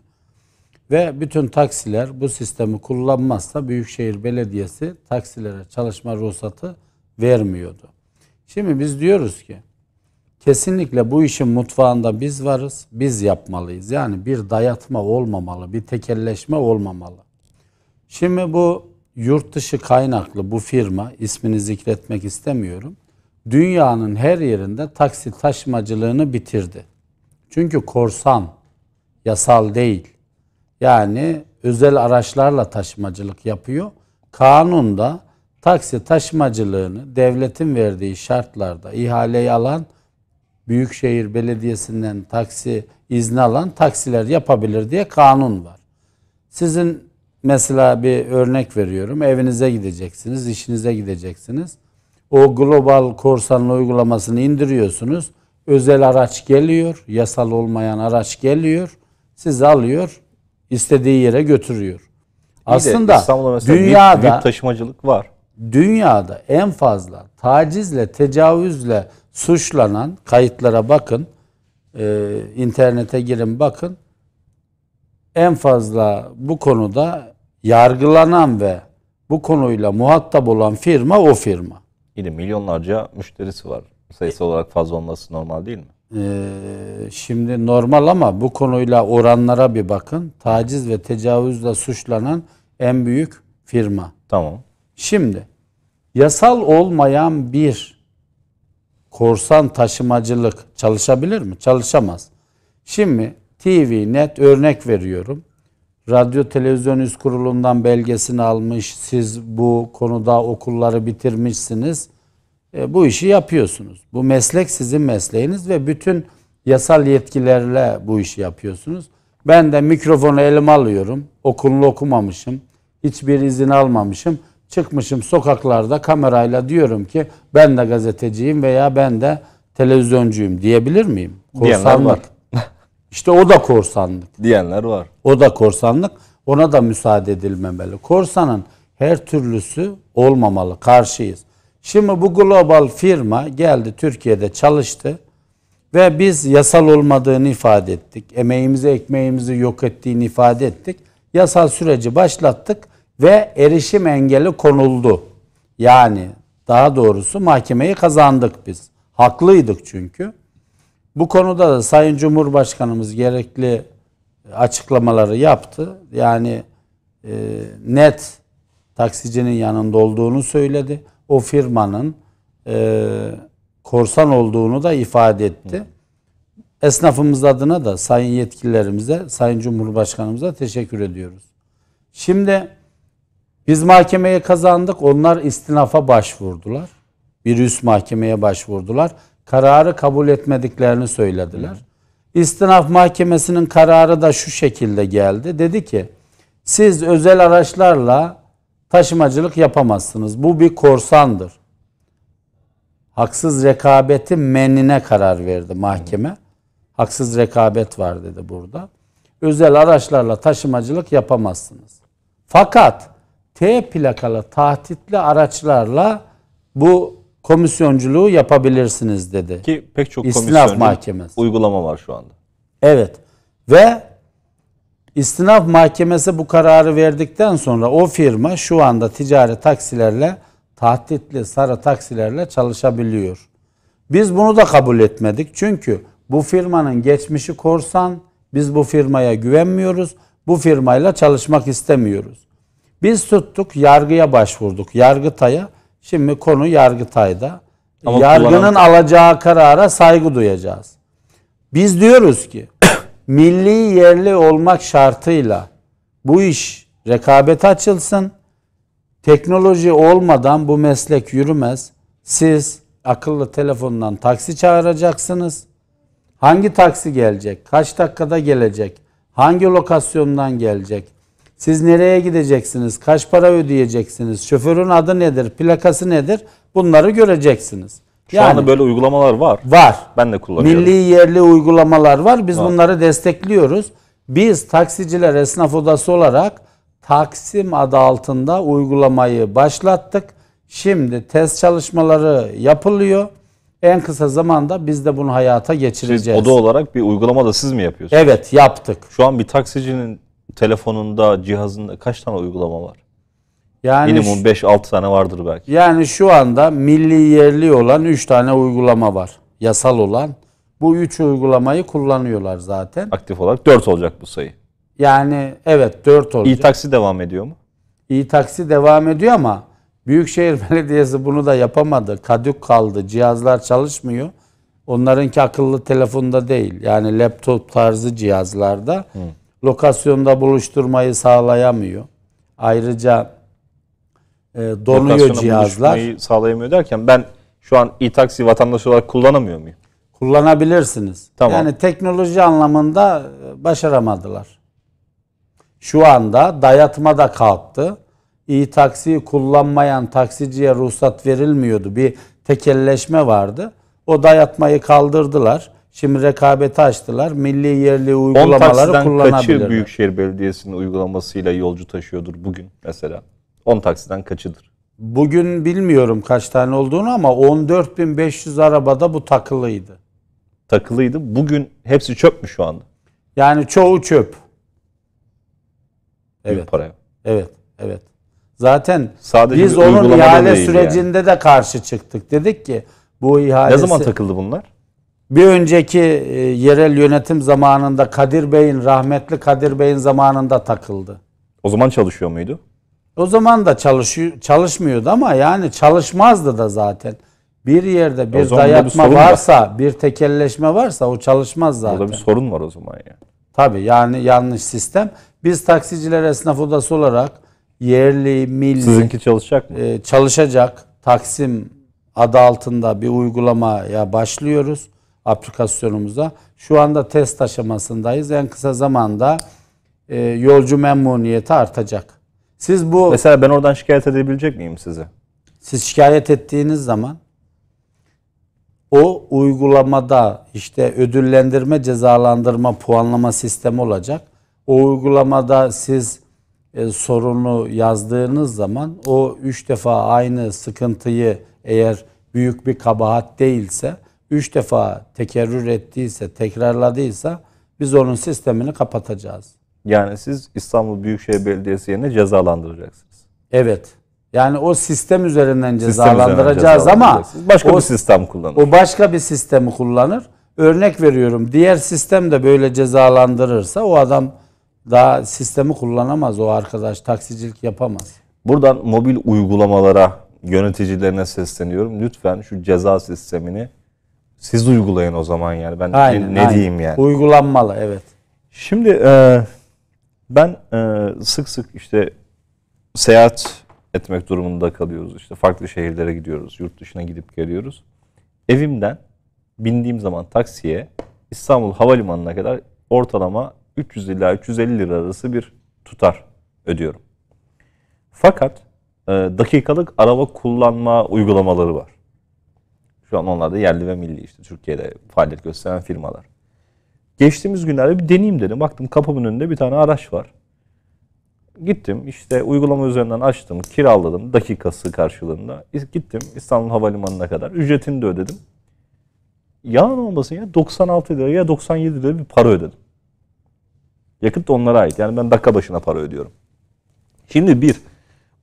Ve bütün taksiler bu sistemi kullanmazsa Büyükşehir Belediyesi taksilere çalışma ruhsatı vermiyordu. Şimdi biz diyoruz ki Kesinlikle bu işin mutfağında biz varız, biz yapmalıyız. Yani bir dayatma olmamalı, bir tekelleşme olmamalı. Şimdi bu yurt dışı kaynaklı bu firma, ismini zikretmek istemiyorum. Dünyanın her yerinde taksi taşımacılığını bitirdi. Çünkü korsan yasal değil. Yani özel araçlarla taşımacılık yapıyor. Kanunda taksi taşımacılığını devletin verdiği şartlarda ihaleyi alan Büyükşehir Belediyesi'nden taksi izni alan taksiler yapabilir diye kanun var. Sizin mesela bir örnek veriyorum. Evinize gideceksiniz, işinize gideceksiniz. O global korsanlı uygulamasını indiriyorsunuz. Özel araç geliyor, yasal olmayan araç geliyor. Siz alıyor, istediği yere götürüyor. İyi Aslında dünyada büyük taşımacılık var. Dünyada en fazla tacizle, tecavüzle suçlanan kayıtlara bakın. E, internete girin bakın. En fazla bu konuda yargılanan ve bu konuyla muhatap olan firma o firma. Yine milyonlarca müşterisi var. Sayısı olarak fazla olması normal değil mi? Ee, şimdi normal ama bu konuyla oranlara bir bakın. Taciz ve tecavüzle suçlanan en büyük firma. Tamam. Şimdi yasal olmayan bir korsan taşımacılık çalışabilir mi? Çalışamaz. Şimdi TV net örnek veriyorum. Radyo Televizyon Üst Kurulu'ndan belgesini almış. Siz bu konuda okulları bitirmişsiniz. E, bu işi yapıyorsunuz. Bu meslek sizin mesleğiniz ve bütün yasal yetkilerle bu işi yapıyorsunuz. Ben de mikrofonu elime alıyorum. Okulunu okumamışım. Hiçbir izin almamışım çıkmışım sokaklarda kamerayla diyorum ki ben de gazeteciyim veya ben de televizyoncuyum diyebilir miyim? Korsanlık. İşte o da korsanlık. Diyenler var. O da korsanlık. Ona da müsaade edilmemeli. Korsanın her türlüsü olmamalı. Karşıyız. Şimdi bu global firma geldi Türkiye'de çalıştı ve biz yasal olmadığını ifade ettik. Emeğimizi, ekmeğimizi yok ettiğini ifade ettik. Yasal süreci başlattık ve erişim engeli konuldu. Yani daha doğrusu mahkemeyi kazandık biz. Haklıydık çünkü. Bu konuda da Sayın Cumhurbaşkanımız gerekli açıklamaları yaptı. Yani e, net taksicinin yanında olduğunu söyledi. O firmanın e, korsan olduğunu da ifade etti. Esnafımız adına da sayın yetkililerimize, sayın Cumhurbaşkanımıza teşekkür ediyoruz. Şimdi biz mahkemeye kazandık. Onlar istinafa başvurdular. Bir üst mahkemeye başvurdular. Kararı kabul etmediklerini söylediler. İstinaf mahkemesinin kararı da şu şekilde geldi. Dedi ki siz özel araçlarla taşımacılık yapamazsınız. Bu bir korsandır. Haksız rekabeti menine karar verdi mahkeme. Haksız rekabet var dedi burada. Özel araçlarla taşımacılık yapamazsınız. Fakat T plakalı tahtitli araçlarla bu komisyonculuğu yapabilirsiniz dedi. Ki pek çok İstinaf mahkemesi uygulama var şu anda. Evet. Ve İstinaf mahkemesi bu kararı verdikten sonra o firma şu anda ticari taksilerle tahtitli sarı taksilerle çalışabiliyor. Biz bunu da kabul etmedik. Çünkü bu firmanın geçmişi korsan. Biz bu firmaya güvenmiyoruz. Bu firmayla çalışmak istemiyoruz. Biz tuttuk yargıya başvurduk. Yargıtay'a. Şimdi konu Yargıtay'da. Ama Yargının kullanan... alacağı karara saygı duyacağız. Biz diyoruz ki milli yerli olmak şartıyla bu iş rekabet açılsın. Teknoloji olmadan bu meslek yürümez. Siz akıllı telefondan taksi çağıracaksınız. Hangi taksi gelecek? Kaç dakikada gelecek? Hangi lokasyondan gelecek? Siz nereye gideceksiniz? Kaç para ödeyeceksiniz? Şoförün adı nedir? Plakası nedir? Bunları göreceksiniz. Şu yani, anda böyle uygulamalar var. Var. Ben de kullanıyorum. Milli yerli uygulamalar var. Biz var. bunları destekliyoruz. Biz taksiciler esnaf odası olarak Taksim adı altında uygulamayı başlattık. Şimdi test çalışmaları yapılıyor. En kısa zamanda biz de bunu hayata geçireceğiz. Siz oda olarak bir uygulama da siz mi yapıyorsunuz? Evet yaptık. Şu an bir taksicinin telefonunda, cihazında kaç tane uygulama var? Yani Minimum 5-6 tane vardır belki. Yani şu anda milli yerli olan 3 tane uygulama var. Yasal olan. Bu 3 uygulamayı kullanıyorlar zaten. Aktif olarak 4 olacak bu sayı. Yani evet 4 olacak. İtaksi devam ediyor mu? İtaksi devam ediyor ama Büyükşehir Belediyesi bunu da yapamadı. Kadük kaldı. Cihazlar çalışmıyor. Onlarınki akıllı telefonda değil. Yani laptop tarzı cihazlarda. Hı lokasyonda buluşturmayı sağlayamıyor. Ayrıca e, donuyor Lokasyona cihazlar. sağlayamıyor derken ben şu an e-taksi vatandaşı olarak kullanamıyor muyum? Kullanabilirsiniz. Tamam. Yani teknoloji anlamında e, başaramadılar. Şu anda dayatma da kalktı. E-taksiyi kullanmayan taksiciye ruhsat verilmiyordu. Bir tekelleşme vardı. O dayatmayı kaldırdılar. Şimdi rekabeti açtılar. Milli yerli uygulamaları 10 kullanabilirler. kaçı Büyükşehir Belediyesi'nin uygulamasıyla yolcu taşıyordur bugün mesela? 10 taksiden kaçıdır? Bugün bilmiyorum kaç tane olduğunu ama 14.500 arabada bu takılıydı. Takılıydı. Bugün hepsi çöp mü şu anda? Yani çoğu çöp. Büyük evet. paraya. Evet, evet. Zaten Sadece biz onun ihale sürecinde yani. de karşı çıktık. Dedik ki bu ihale... Ne zaman takıldı bunlar? Bir önceki e, yerel yönetim zamanında Kadir Bey'in, rahmetli Kadir Bey'in zamanında takıldı. O zaman çalışıyor muydu? O zaman da çalışıyor, çalışmıyordu ama yani çalışmazdı da zaten. Bir yerde bir dayatma bir varsa, var. bir tekelleşme varsa o çalışmaz zaten. Burada bir sorun var o zaman ya. Yani. Tabii yani yanlış sistem. Biz taksiciler esnaf odası olarak yerli, milli... Sizinki çalışacak mı? E, çalışacak. Taksim adı altında bir uygulamaya başlıyoruz aplikasyonumuza. Şu anda test aşamasındayız. En kısa zamanda e, yolcu memnuniyeti artacak. Siz bu Mesela ben oradan şikayet edebilecek miyim sizi? siz şikayet ettiğiniz zaman o uygulamada işte ödüllendirme, cezalandırma, puanlama sistemi olacak. O uygulamada siz e, sorunu yazdığınız zaman o üç defa aynı sıkıntıyı eğer büyük bir kabahat değilse üç defa tekerrür ettiyse, tekrarladıysa biz onun sistemini kapatacağız. Yani siz İstanbul Büyükşehir Belediyesi yerine cezalandıracaksınız. Evet. Yani o sistem üzerinden cezalandıracağız sistem ama başka o, bir sistem kullanır. O başka bir sistemi kullanır. Örnek veriyorum. Diğer sistem de böyle cezalandırırsa o adam daha sistemi kullanamaz o arkadaş taksicilik yapamaz. Buradan mobil uygulamalara yöneticilerine sesleniyorum. Lütfen şu ceza sistemini siz uygulayın o zaman yani. Ben aynen, ne, ne aynen. diyeyim yani? Uygulanmalı evet. Şimdi e, ben e, sık sık işte seyahat etmek durumunda kalıyoruz. İşte farklı şehirlere gidiyoruz. Yurt dışına gidip geliyoruz. Evimden bindiğim zaman taksiye İstanbul Havalimanı'na kadar ortalama 300 ila 350 lira arası bir tutar ödüyorum. Fakat e, dakikalık araba kullanma uygulamaları var. Şu an onlar da yerli ve milli işte Türkiye'de faaliyet gösteren firmalar. Geçtiğimiz günlerde bir deneyeyim dedim. Baktım kapımın önünde bir tane araç var. Gittim işte uygulama üzerinden açtım, kiraladım dakikası karşılığında. Gittim İstanbul Havalimanı'na kadar. Ücretini de ödedim. Yalan olmasın ya 96 lira ya 97 lira bir para ödedim. Yakıt da onlara ait. Yani ben dakika başına para ödüyorum. Şimdi bir,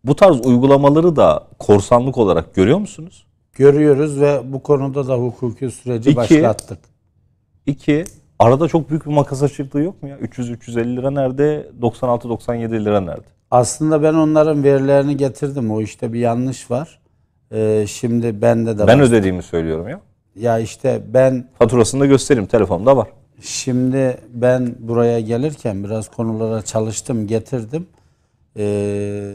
bu tarz uygulamaları da korsanlık olarak görüyor musunuz? görüyoruz ve bu konuda da hukuki süreci İki, başlattık. İki, arada çok büyük bir makas açıklığı yok mu ya? 300-350 lira nerede? 96-97 lira nerede? Aslında ben onların verilerini getirdim. O işte bir yanlış var. Ee, şimdi bende de Ben var. ödediğimi söylüyorum ya. Ya işte ben... Faturasını da göstereyim. Telefonumda var. Şimdi ben buraya gelirken biraz konulara çalıştım, getirdim. Ee,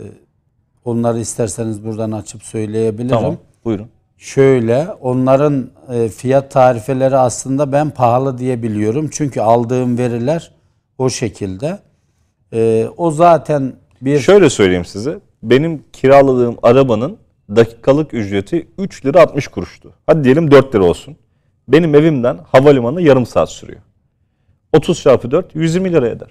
onları isterseniz buradan açıp söyleyebilirim. Tamam, buyurun. Şöyle onların e, fiyat tarifeleri aslında ben pahalı diye biliyorum. Çünkü aldığım veriler o şekilde. E, o zaten bir... Şöyle söyleyeyim size. Benim kiraladığım arabanın dakikalık ücreti 3 lira 60 kuruştu. Hadi diyelim 4 lira olsun. Benim evimden havalimanı yarım saat sürüyor. 30 çarpı 4 120 lira eder.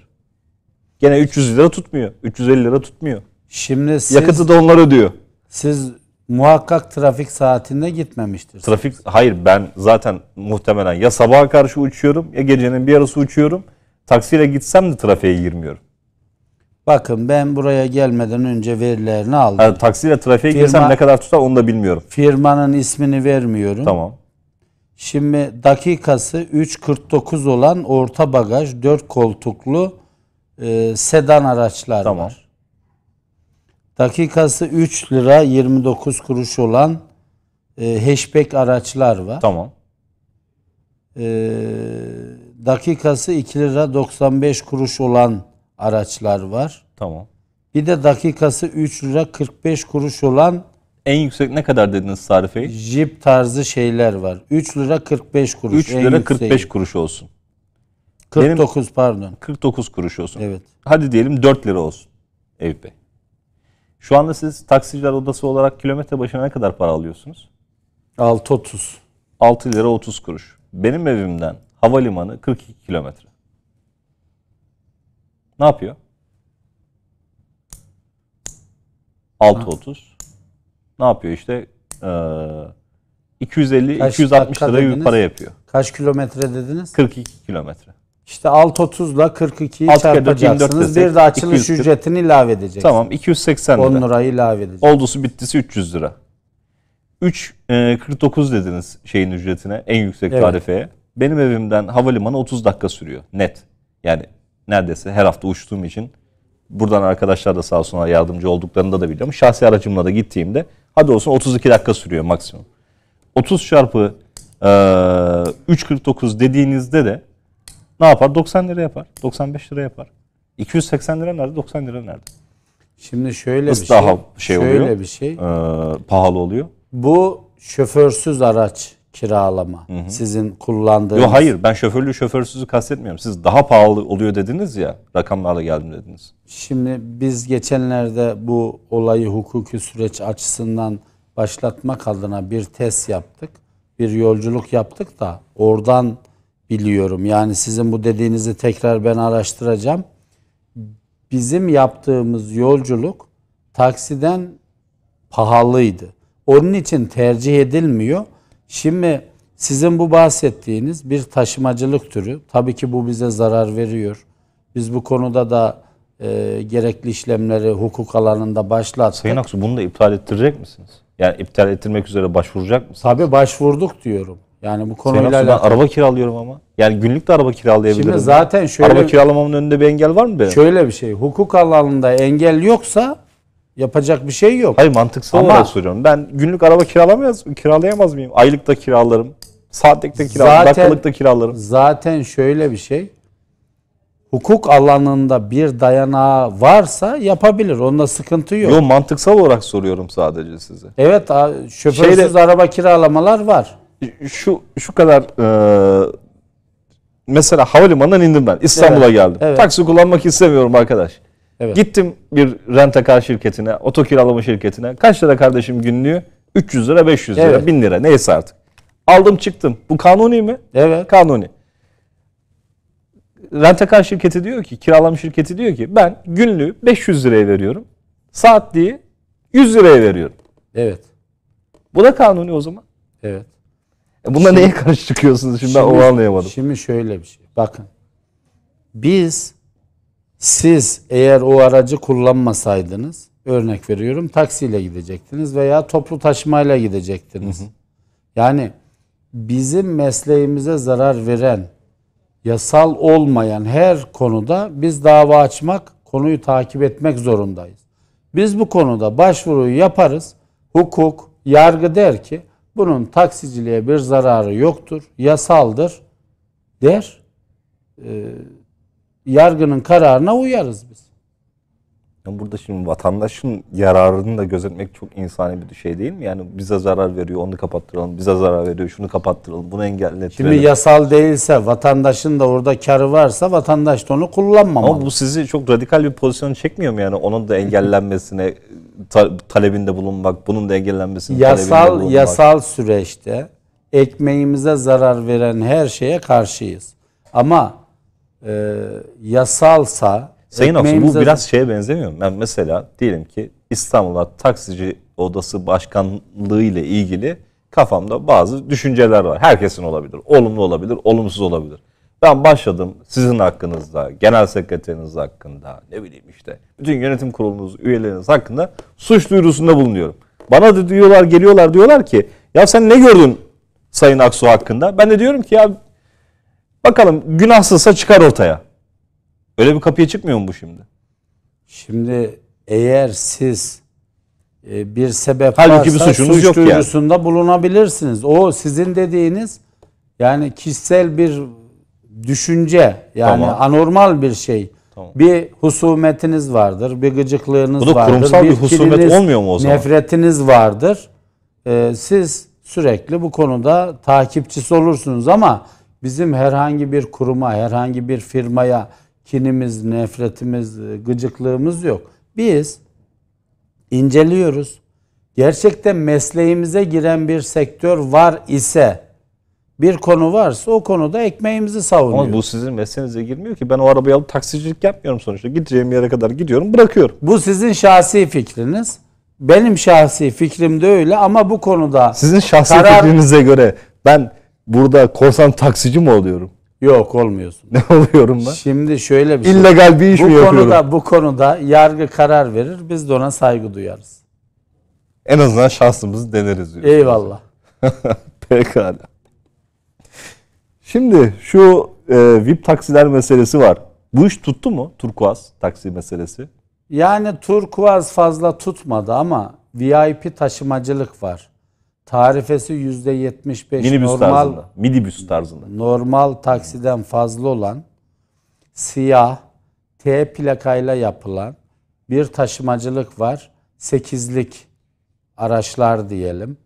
Gene 300 lira tutmuyor. 350 lira tutmuyor. Şimdi siz, Yakıtı da onlar ödüyor. Siz muhakkak trafik saatinde gitmemiştir. Trafik hayır ben zaten muhtemelen ya sabaha karşı uçuyorum ya gecenin bir arası uçuyorum. Taksiyle gitsem de trafiğe girmiyorum. Bakın ben buraya gelmeden önce verilerini aldım. Ha, taksiyle trafiğe Firma, girsem ne kadar tutar onu da bilmiyorum. Firmanın ismini vermiyorum. Tamam. Şimdi dakikası 3.49 olan orta bagaj 4 koltuklu e, sedan araçlar tamam. var. Dakikası 3 lira 29 kuruş olan e, hatchback araçlar var. Tamam. E, dakikası 2 lira 95 kuruş olan araçlar var. Tamam. Bir de dakikası 3 lira 45 kuruş olan en yüksek ne kadar dediniz tarifeyi? Jeep tarzı şeyler var. 3 lira 45 kuruş. 3 lira en 45 kuruş olsun. 49 Benim, pardon. 49 kuruş olsun. Evet. Hadi diyelim 4 lira olsun Evet Bey. Şu anda siz taksiciler odası olarak kilometre başına ne kadar para alıyorsunuz? 6.30. 6 lira 30 kuruş. Benim evimden havalimanı 42 kilometre. Ne yapıyor? 6.30. Ne yapıyor işte? Ee, 250-260 lira bir para yapıyor. Kaç kilometre dediniz? 42 kilometre. İşte 6.30 ile 42'yi çarpacaksınız. Desek, bir de açılış 240. ücretini ilave edeceksiniz. Tamam 280 lira. 10 lirayı ilave edeceksiniz. Oldusu bittisi 300 lira. 3.49 e, dediniz şeyin ücretine en yüksek evet. tarifeye. Benim evimden havalimanı 30 dakika sürüyor net. Yani neredeyse her hafta uçtuğum için buradan arkadaşlar da sağ olsunlar yardımcı olduklarında da biliyorum. Şahsi aracımla da gittiğimde hadi olsun 32 dakika sürüyor maksimum. 30 çarpı e, 3.49 dediğinizde de ne yapar? 90 lira yapar. 95 lira yapar. 280 lira nerede? 90 lira nerede? Şimdi şöyle Nasıl bir daha şey, şey şöyle bir şey. Ee, pahalı oluyor. Bu şoförsüz araç kiralama. Hı hı. Sizin kullandığınız. Yok hayır ben şoförlü şoförsüzü kastetmiyorum. Siz daha pahalı oluyor dediniz ya rakamlarla geldim dediniz. Şimdi biz geçenlerde bu olayı hukuki süreç açısından başlatmak adına bir test yaptık. Bir yolculuk yaptık da oradan biliyorum. Yani sizin bu dediğinizi tekrar ben araştıracağım. Bizim yaptığımız yolculuk taksiden pahalıydı. Onun için tercih edilmiyor. Şimdi sizin bu bahsettiğiniz bir taşımacılık türü. Tabii ki bu bize zarar veriyor. Biz bu konuda da e, gerekli işlemleri hukuk alanında başlattık. Sayın Aksu bunu da iptal ettirecek misiniz? Yani iptal ettirmek üzere başvuracak mısınız? Tabii başvurduk diyorum. Yani bu konuyla Sen araba kiralıyorum ama. Yani günlük de araba kiralayabilirim. Şimdi zaten şöyle araba kiralamamın önünde bir engel var mı benim? Şöyle bir şey. Hukuk alanında engel yoksa yapacak bir şey yok. Hayır mantıksal ama, olarak soruyorum. Ben günlük araba kiralamayız, kiralayamaz mıyım? Aylık da kiralarım. Saatlik de kiralarım, zaten, dakikalık da kiralarım. Zaten şöyle bir şey. Hukuk alanında bir dayanağı varsa yapabilir. Onda sıkıntı yok. Yok mantıksal olarak soruyorum sadece size. Evet şoförsüz Şeyde, araba kiralamalar var şu şu kadar e, mesela havalimanından indim ben. İstanbul'a Evet, geldim. evet. Taksi kullanmak istemiyorum arkadaş. Evet. Gittim bir rentakar şirketine, oto kiralama şirketine. Kaç lira kardeşim günlüğü? 300 lira, 500 lira, Evet. 1000 lira neyse artık. Aldım çıktım. Bu kanuni mi? Evet. Kanuni. Rentakar şirketi diyor ki, kiralama şirketi diyor ki ben günlüğü 500 liraya veriyorum. Saatliği 100 liraya veriyorum. Evet. Bu da kanuni o zaman. Evet. E Bunda neye karşı çıkıyorsunuz şimdi, şimdi ben onu anlayamadım. Şimdi şöyle bir şey. Bakın. Biz siz eğer o aracı kullanmasaydınız örnek veriyorum taksiyle gidecektiniz veya toplu taşımayla gidecektiniz. Hı hı. Yani bizim mesleğimize zarar veren yasal olmayan her konuda biz dava açmak, konuyu takip etmek zorundayız. Biz bu konuda başvuruyu yaparız. Hukuk, yargı der ki bunun taksiciliğe bir zararı yoktur, yasaldır der. E, yargının kararına uyarız biz. Yani burada şimdi vatandaşın yararını da gözetmek çok insani bir şey değil mi? Yani bize zarar veriyor onu kapattıralım, bize zarar veriyor şunu kapattıralım, bunu engelletelim. Şimdi yasal değilse, vatandaşın da orada karı varsa vatandaş da onu kullanmamalı. Ama bu sizi çok radikal bir pozisyon çekmiyor mu yani? Onun da engellenmesine ta, talebinde bulunmak, bunun da engellenmesine yasal, talebinde bulunmak. Yasal süreçte ekmeğimize zarar veren her şeye karşıyız. Ama e, yasalsa Sayın Aksu bu biraz şeye benzemiyor mu? Yani mesela diyelim ki İstanbul'a taksici odası başkanlığı ile ilgili kafamda bazı düşünceler var. Herkesin olabilir. Olumlu olabilir, olumsuz olabilir. Ben başladım sizin hakkınızda, genel sekreteriniz hakkında, ne bileyim işte bütün yönetim kurulunuz, üyeleriniz hakkında suç duyurusunda bulunuyorum. Bana da diyorlar, geliyorlar diyorlar ki ya sen ne gördün Sayın Aksu hakkında? Ben de diyorum ki ya bakalım günahsızsa çıkar ortaya. Öyle bir kapıya çıkmıyor mu bu şimdi? Şimdi eğer siz e, bir sebep Halbuki bir varsa suçunuz suç yok yani. bulunabilirsiniz. O sizin dediğiniz yani kişisel bir düşünce yani Tamam. anormal bir şey. Tamam. Bir husumetiniz vardır, bir gıcıklığınız Bu da vardır. kurumsal bir husumet kininiz, olmuyor mu o zaman? Nefretiniz vardır. E, siz sürekli bu konuda takipçisi olursunuz ama bizim herhangi bir kuruma, herhangi bir firmaya kinimiz, nefretimiz, e, gıcıklığımız yok. Biz inceliyoruz. Gerçekten mesleğimize giren bir sektör var ise bir konu varsa o konuda ekmeğimizi savunuyoruz. Ama bu sizin mesleğinize girmiyor ki. Ben o arabayı alıp taksicilik yapmıyorum sonuçta. Gideceğim yere kadar gidiyorum bırakıyorum. Bu sizin şahsi fikriniz. Benim şahsi fikrim de öyle ama bu konuda... Sizin şahsi karar... fikrinize göre ben burada korsan taksici mi oluyorum? Yok olmuyorsun. Ne oluyorum ben? Şimdi şöyle bir şey. İllegal bir iş bu mi yapıyorum? Konuda, bu konuda yargı karar verir. Biz de ona saygı duyarız. En azından şansımızı deneriz. Diyorsunuz. Eyvallah. Pekala. Şimdi şu e, VIP taksiler meselesi var. Bu iş tuttu mu turkuaz taksi meselesi? Yani turkuaz fazla tutmadı ama VIP taşımacılık var tarifesi yüzde 75 Minibüs normal tarzında. Midibüs tarzında. Normal taksiden fazla olan siyah T plakayla yapılan bir taşımacılık var. Sekizlik araçlar diyelim.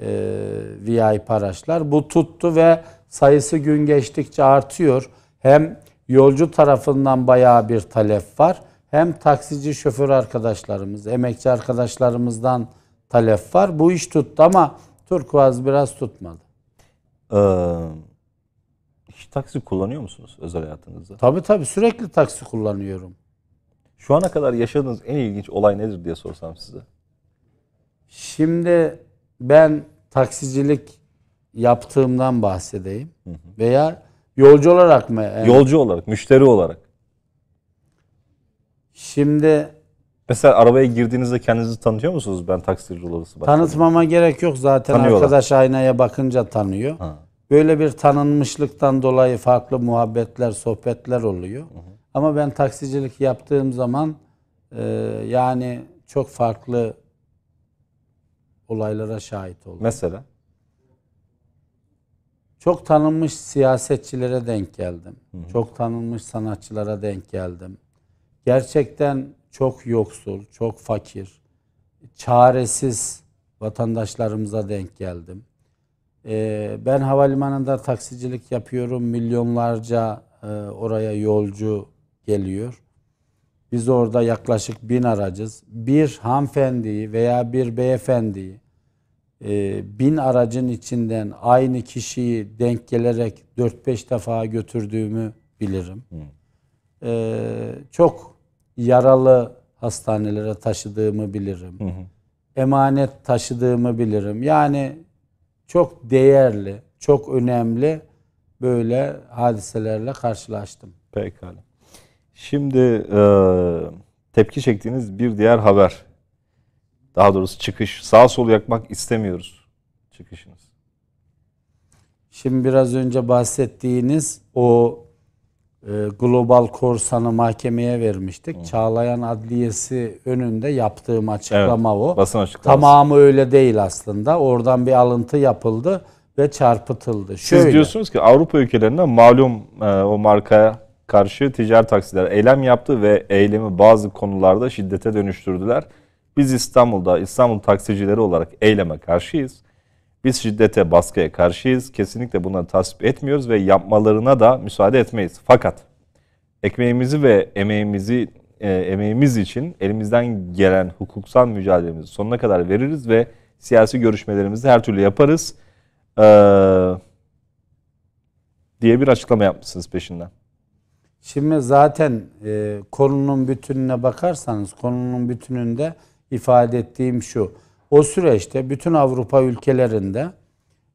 E, ee, VIP araçlar. Bu tuttu ve sayısı gün geçtikçe artıyor. Hem yolcu tarafından bayağı bir talep var. Hem taksici şoför arkadaşlarımız, emekçi arkadaşlarımızdan talep var. Bu iş tuttu ama turkuaz biraz tutmadı. Ee, hiç taksi kullanıyor musunuz özel hayatınızda? Tabii tabii sürekli taksi kullanıyorum. Şu ana kadar yaşadığınız en ilginç olay nedir diye sorsam size. Şimdi ben taksicilik yaptığımdan bahsedeyim. Hı hı. Veya yolcu olarak mı? Yani? Yolcu olarak, müşteri olarak. Şimdi Mesela arabaya girdiğinizde kendinizi tanıtıyor musunuz? Ben taksirci olası Tanıtmama gerek yok zaten Tanıyorlar. arkadaş aynaya bakınca tanıyor. Ha. Böyle bir tanınmışlıktan dolayı farklı muhabbetler, sohbetler oluyor. Hı hı. Ama ben taksicilik yaptığım zaman e, yani çok farklı olaylara şahit oldum. Mesela? Çok tanınmış siyasetçilere denk geldim. Hı hı. Çok tanınmış sanatçılara denk geldim. Gerçekten çok yoksul, çok fakir, çaresiz vatandaşlarımıza denk geldim. Ee, ben havalimanında taksicilik yapıyorum. Milyonlarca e, oraya yolcu geliyor. Biz orada yaklaşık bin aracız. Bir hanımefendiyi veya bir beyefendiyi e, bin aracın içinden aynı kişiyi denk gelerek 4-5 defa götürdüğümü bilirim. E, çok yaralı hastanelere taşıdığımı bilirim. Hı hı. Emanet taşıdığımı bilirim. Yani çok değerli, çok önemli böyle hadiselerle karşılaştım. Pekala. Şimdi e, tepki çektiğiniz bir diğer haber. Daha doğrusu çıkış. Sağ sol yakmak istemiyoruz çıkışınız. Şimdi biraz önce bahsettiğiniz o e, Global Korsan'ı mahkemeye vermiştik. Hı. Çağlayan Adliyesi önünde yaptığım açıklama evet, o. Basın açıklaması. Tamamı öyle değil aslında. Oradan bir alıntı yapıldı ve çarpıtıldı. Şöyle, Siz diyorsunuz ki Avrupa ülkelerinde malum e, o markaya karşı ticaret taksiler eylem yaptı ve eylemi bazı konularda şiddete dönüştürdüler. Biz İstanbul'da İstanbul taksicileri olarak eyleme karşıyız. Biz şiddete, baskıya karşıyız. Kesinlikle bunları tasvip etmiyoruz ve yapmalarına da müsaade etmeyiz. Fakat ekmeğimizi ve emeğimizi e, emeğimiz için elimizden gelen hukuksal mücadelemizi sonuna kadar veririz ve siyasi görüşmelerimizi her türlü yaparız ee, diye bir açıklama yapmışsınız peşinden. Şimdi zaten e, konunun bütününe bakarsanız konunun bütününde ifade ettiğim şu. O süreçte bütün Avrupa ülkelerinde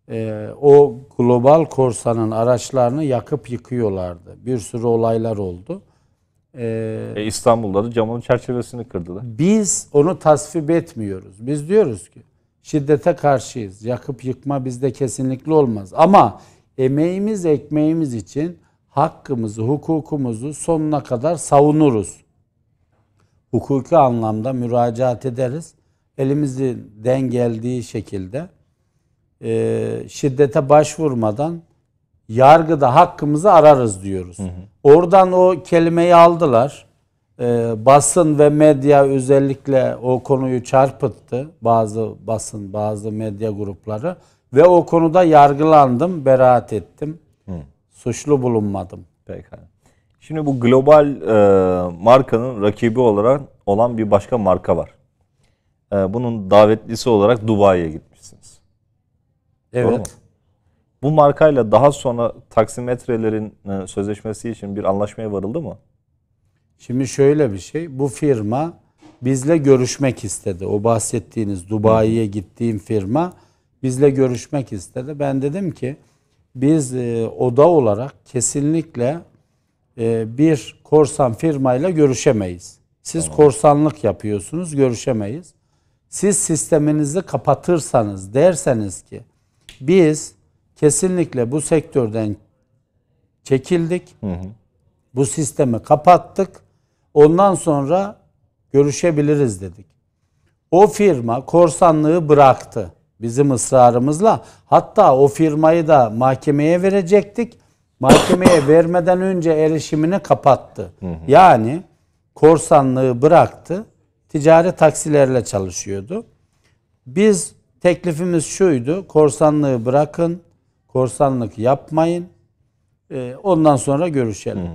e, o global korsanın araçlarını yakıp yıkıyorlardı. Bir sürü olaylar oldu. E, e İstanbul'da da camın çerçevesini kırdılar. Biz onu tasvip etmiyoruz. Biz diyoruz ki şiddete karşıyız. Yakıp yıkma bizde kesinlikle olmaz. Ama emeğimiz ekmeğimiz için hakkımızı, hukukumuzu sonuna kadar savunuruz. Hukuki anlamda müracaat ederiz elimizden geldiği şekilde e, şiddete başvurmadan yargıda hakkımızı ararız diyoruz. Hı hı. Oradan o kelimeyi aldılar. E, basın ve medya özellikle o konuyu çarpıttı. Bazı basın, bazı medya grupları. Ve o konuda yargılandım, beraat ettim. Hı. Suçlu bulunmadım. Pekala. Şimdi bu global e, markanın rakibi olarak olan bir başka marka var. Ee, bunun davetlisi olarak Dubai'ye gitmişsiniz. Evet. Bu markayla daha sonra taksimetrelerin e, sözleşmesi için bir anlaşmaya varıldı mı? Şimdi şöyle bir şey. Bu firma bizle görüşmek istedi. O bahsettiğiniz Dubai'ye gittiğim firma bizle görüşmek istedi. Ben dedim ki biz e, oda olarak kesinlikle e, bir korsan firmayla görüşemeyiz. Siz tamam. korsanlık yapıyorsunuz, görüşemeyiz siz sisteminizi kapatırsanız derseniz ki biz kesinlikle bu sektörden çekildik. Hı hı. Bu sistemi kapattık. Ondan sonra görüşebiliriz dedik. O firma korsanlığı bıraktı bizim ısrarımızla. Hatta o firmayı da mahkemeye verecektik. Mahkemeye vermeden önce erişimini kapattı. Hı hı. Yani korsanlığı bıraktı ticari taksilerle çalışıyordu. Biz teklifimiz şuydu. Korsanlığı bırakın. Korsanlık yapmayın. E, ondan sonra görüşelim. Hı.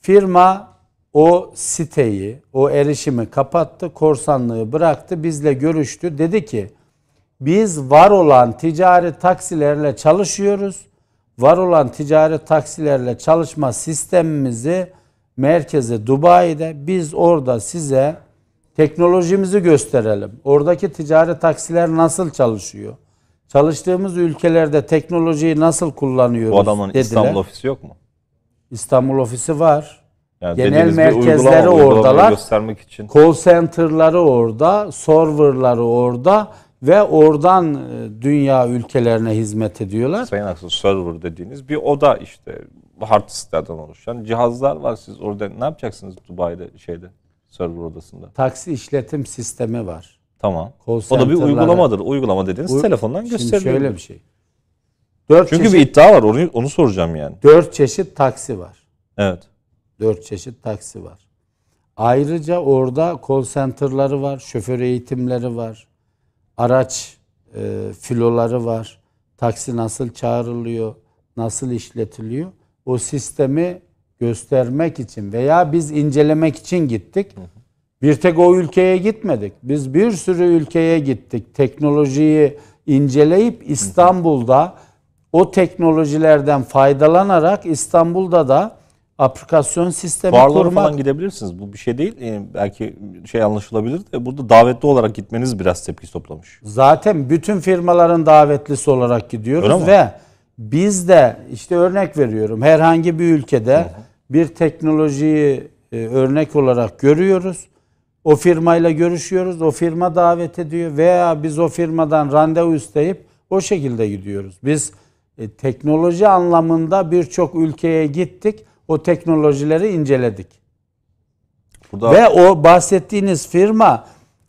Firma o siteyi, o erişimi kapattı, korsanlığı bıraktı, bizle görüştü. Dedi ki biz var olan ticari taksilerle çalışıyoruz. Var olan ticari taksilerle çalışma sistemimizi merkeze Dubai'de biz orada size Teknolojimizi gösterelim. Oradaki ticari taksiler nasıl çalışıyor? Çalıştığımız ülkelerde teknolojiyi nasıl kullanıyoruz Bu adamın dediler. İstanbul ofisi yok mu? İstanbul ofisi var. Yani Genel merkezleri oradalar. Göstermek için. Call center'ları orada, server'ları orada ve oradan e, dünya ülkelerine hizmet ediyorlar. Sayın Aksu server dediğiniz bir oda işte hard disklerden oluşan cihazlar var. Siz orada ne yapacaksınız Dubai'de şeyde? server odasında. Taksi işletim sistemi var. Tamam. o da bir uygulamadır. Uygulama dediğiniz Uy- telefondan gösteriliyor. Şimdi şöyle bir şey. Dört Çünkü çeşit, bir iddia var. Onu, onu soracağım yani. Dört çeşit taksi var. Evet. Dört çeşit taksi var. Ayrıca orada call center'ları var, şoför eğitimleri var, araç e, filoları var, taksi nasıl çağrılıyor, nasıl işletiliyor. O sistemi göstermek için veya biz incelemek için gittik. Bir tek o ülkeye gitmedik. Biz bir sürü ülkeye gittik. Teknolojiyi inceleyip İstanbul'da o teknolojilerden faydalanarak İstanbul'da da aplikasyon sistemi Fuarlara kurmak. falan gidebilirsiniz. Bu bir şey değil. Ee, belki şey anlaşılabilir de burada davetli olarak gitmeniz biraz tepki toplamış. Zaten bütün firmaların davetlisi olarak gidiyoruz Öyle mi? ve biz de işte örnek veriyorum herhangi bir ülkede hı hı bir teknolojiyi e, örnek olarak görüyoruz. O firmayla görüşüyoruz. O firma davet ediyor veya biz o firmadan randevu isteyip o şekilde gidiyoruz. Biz e, teknoloji anlamında birçok ülkeye gittik. O teknolojileri inceledik. Burada... Ve o bahsettiğiniz firma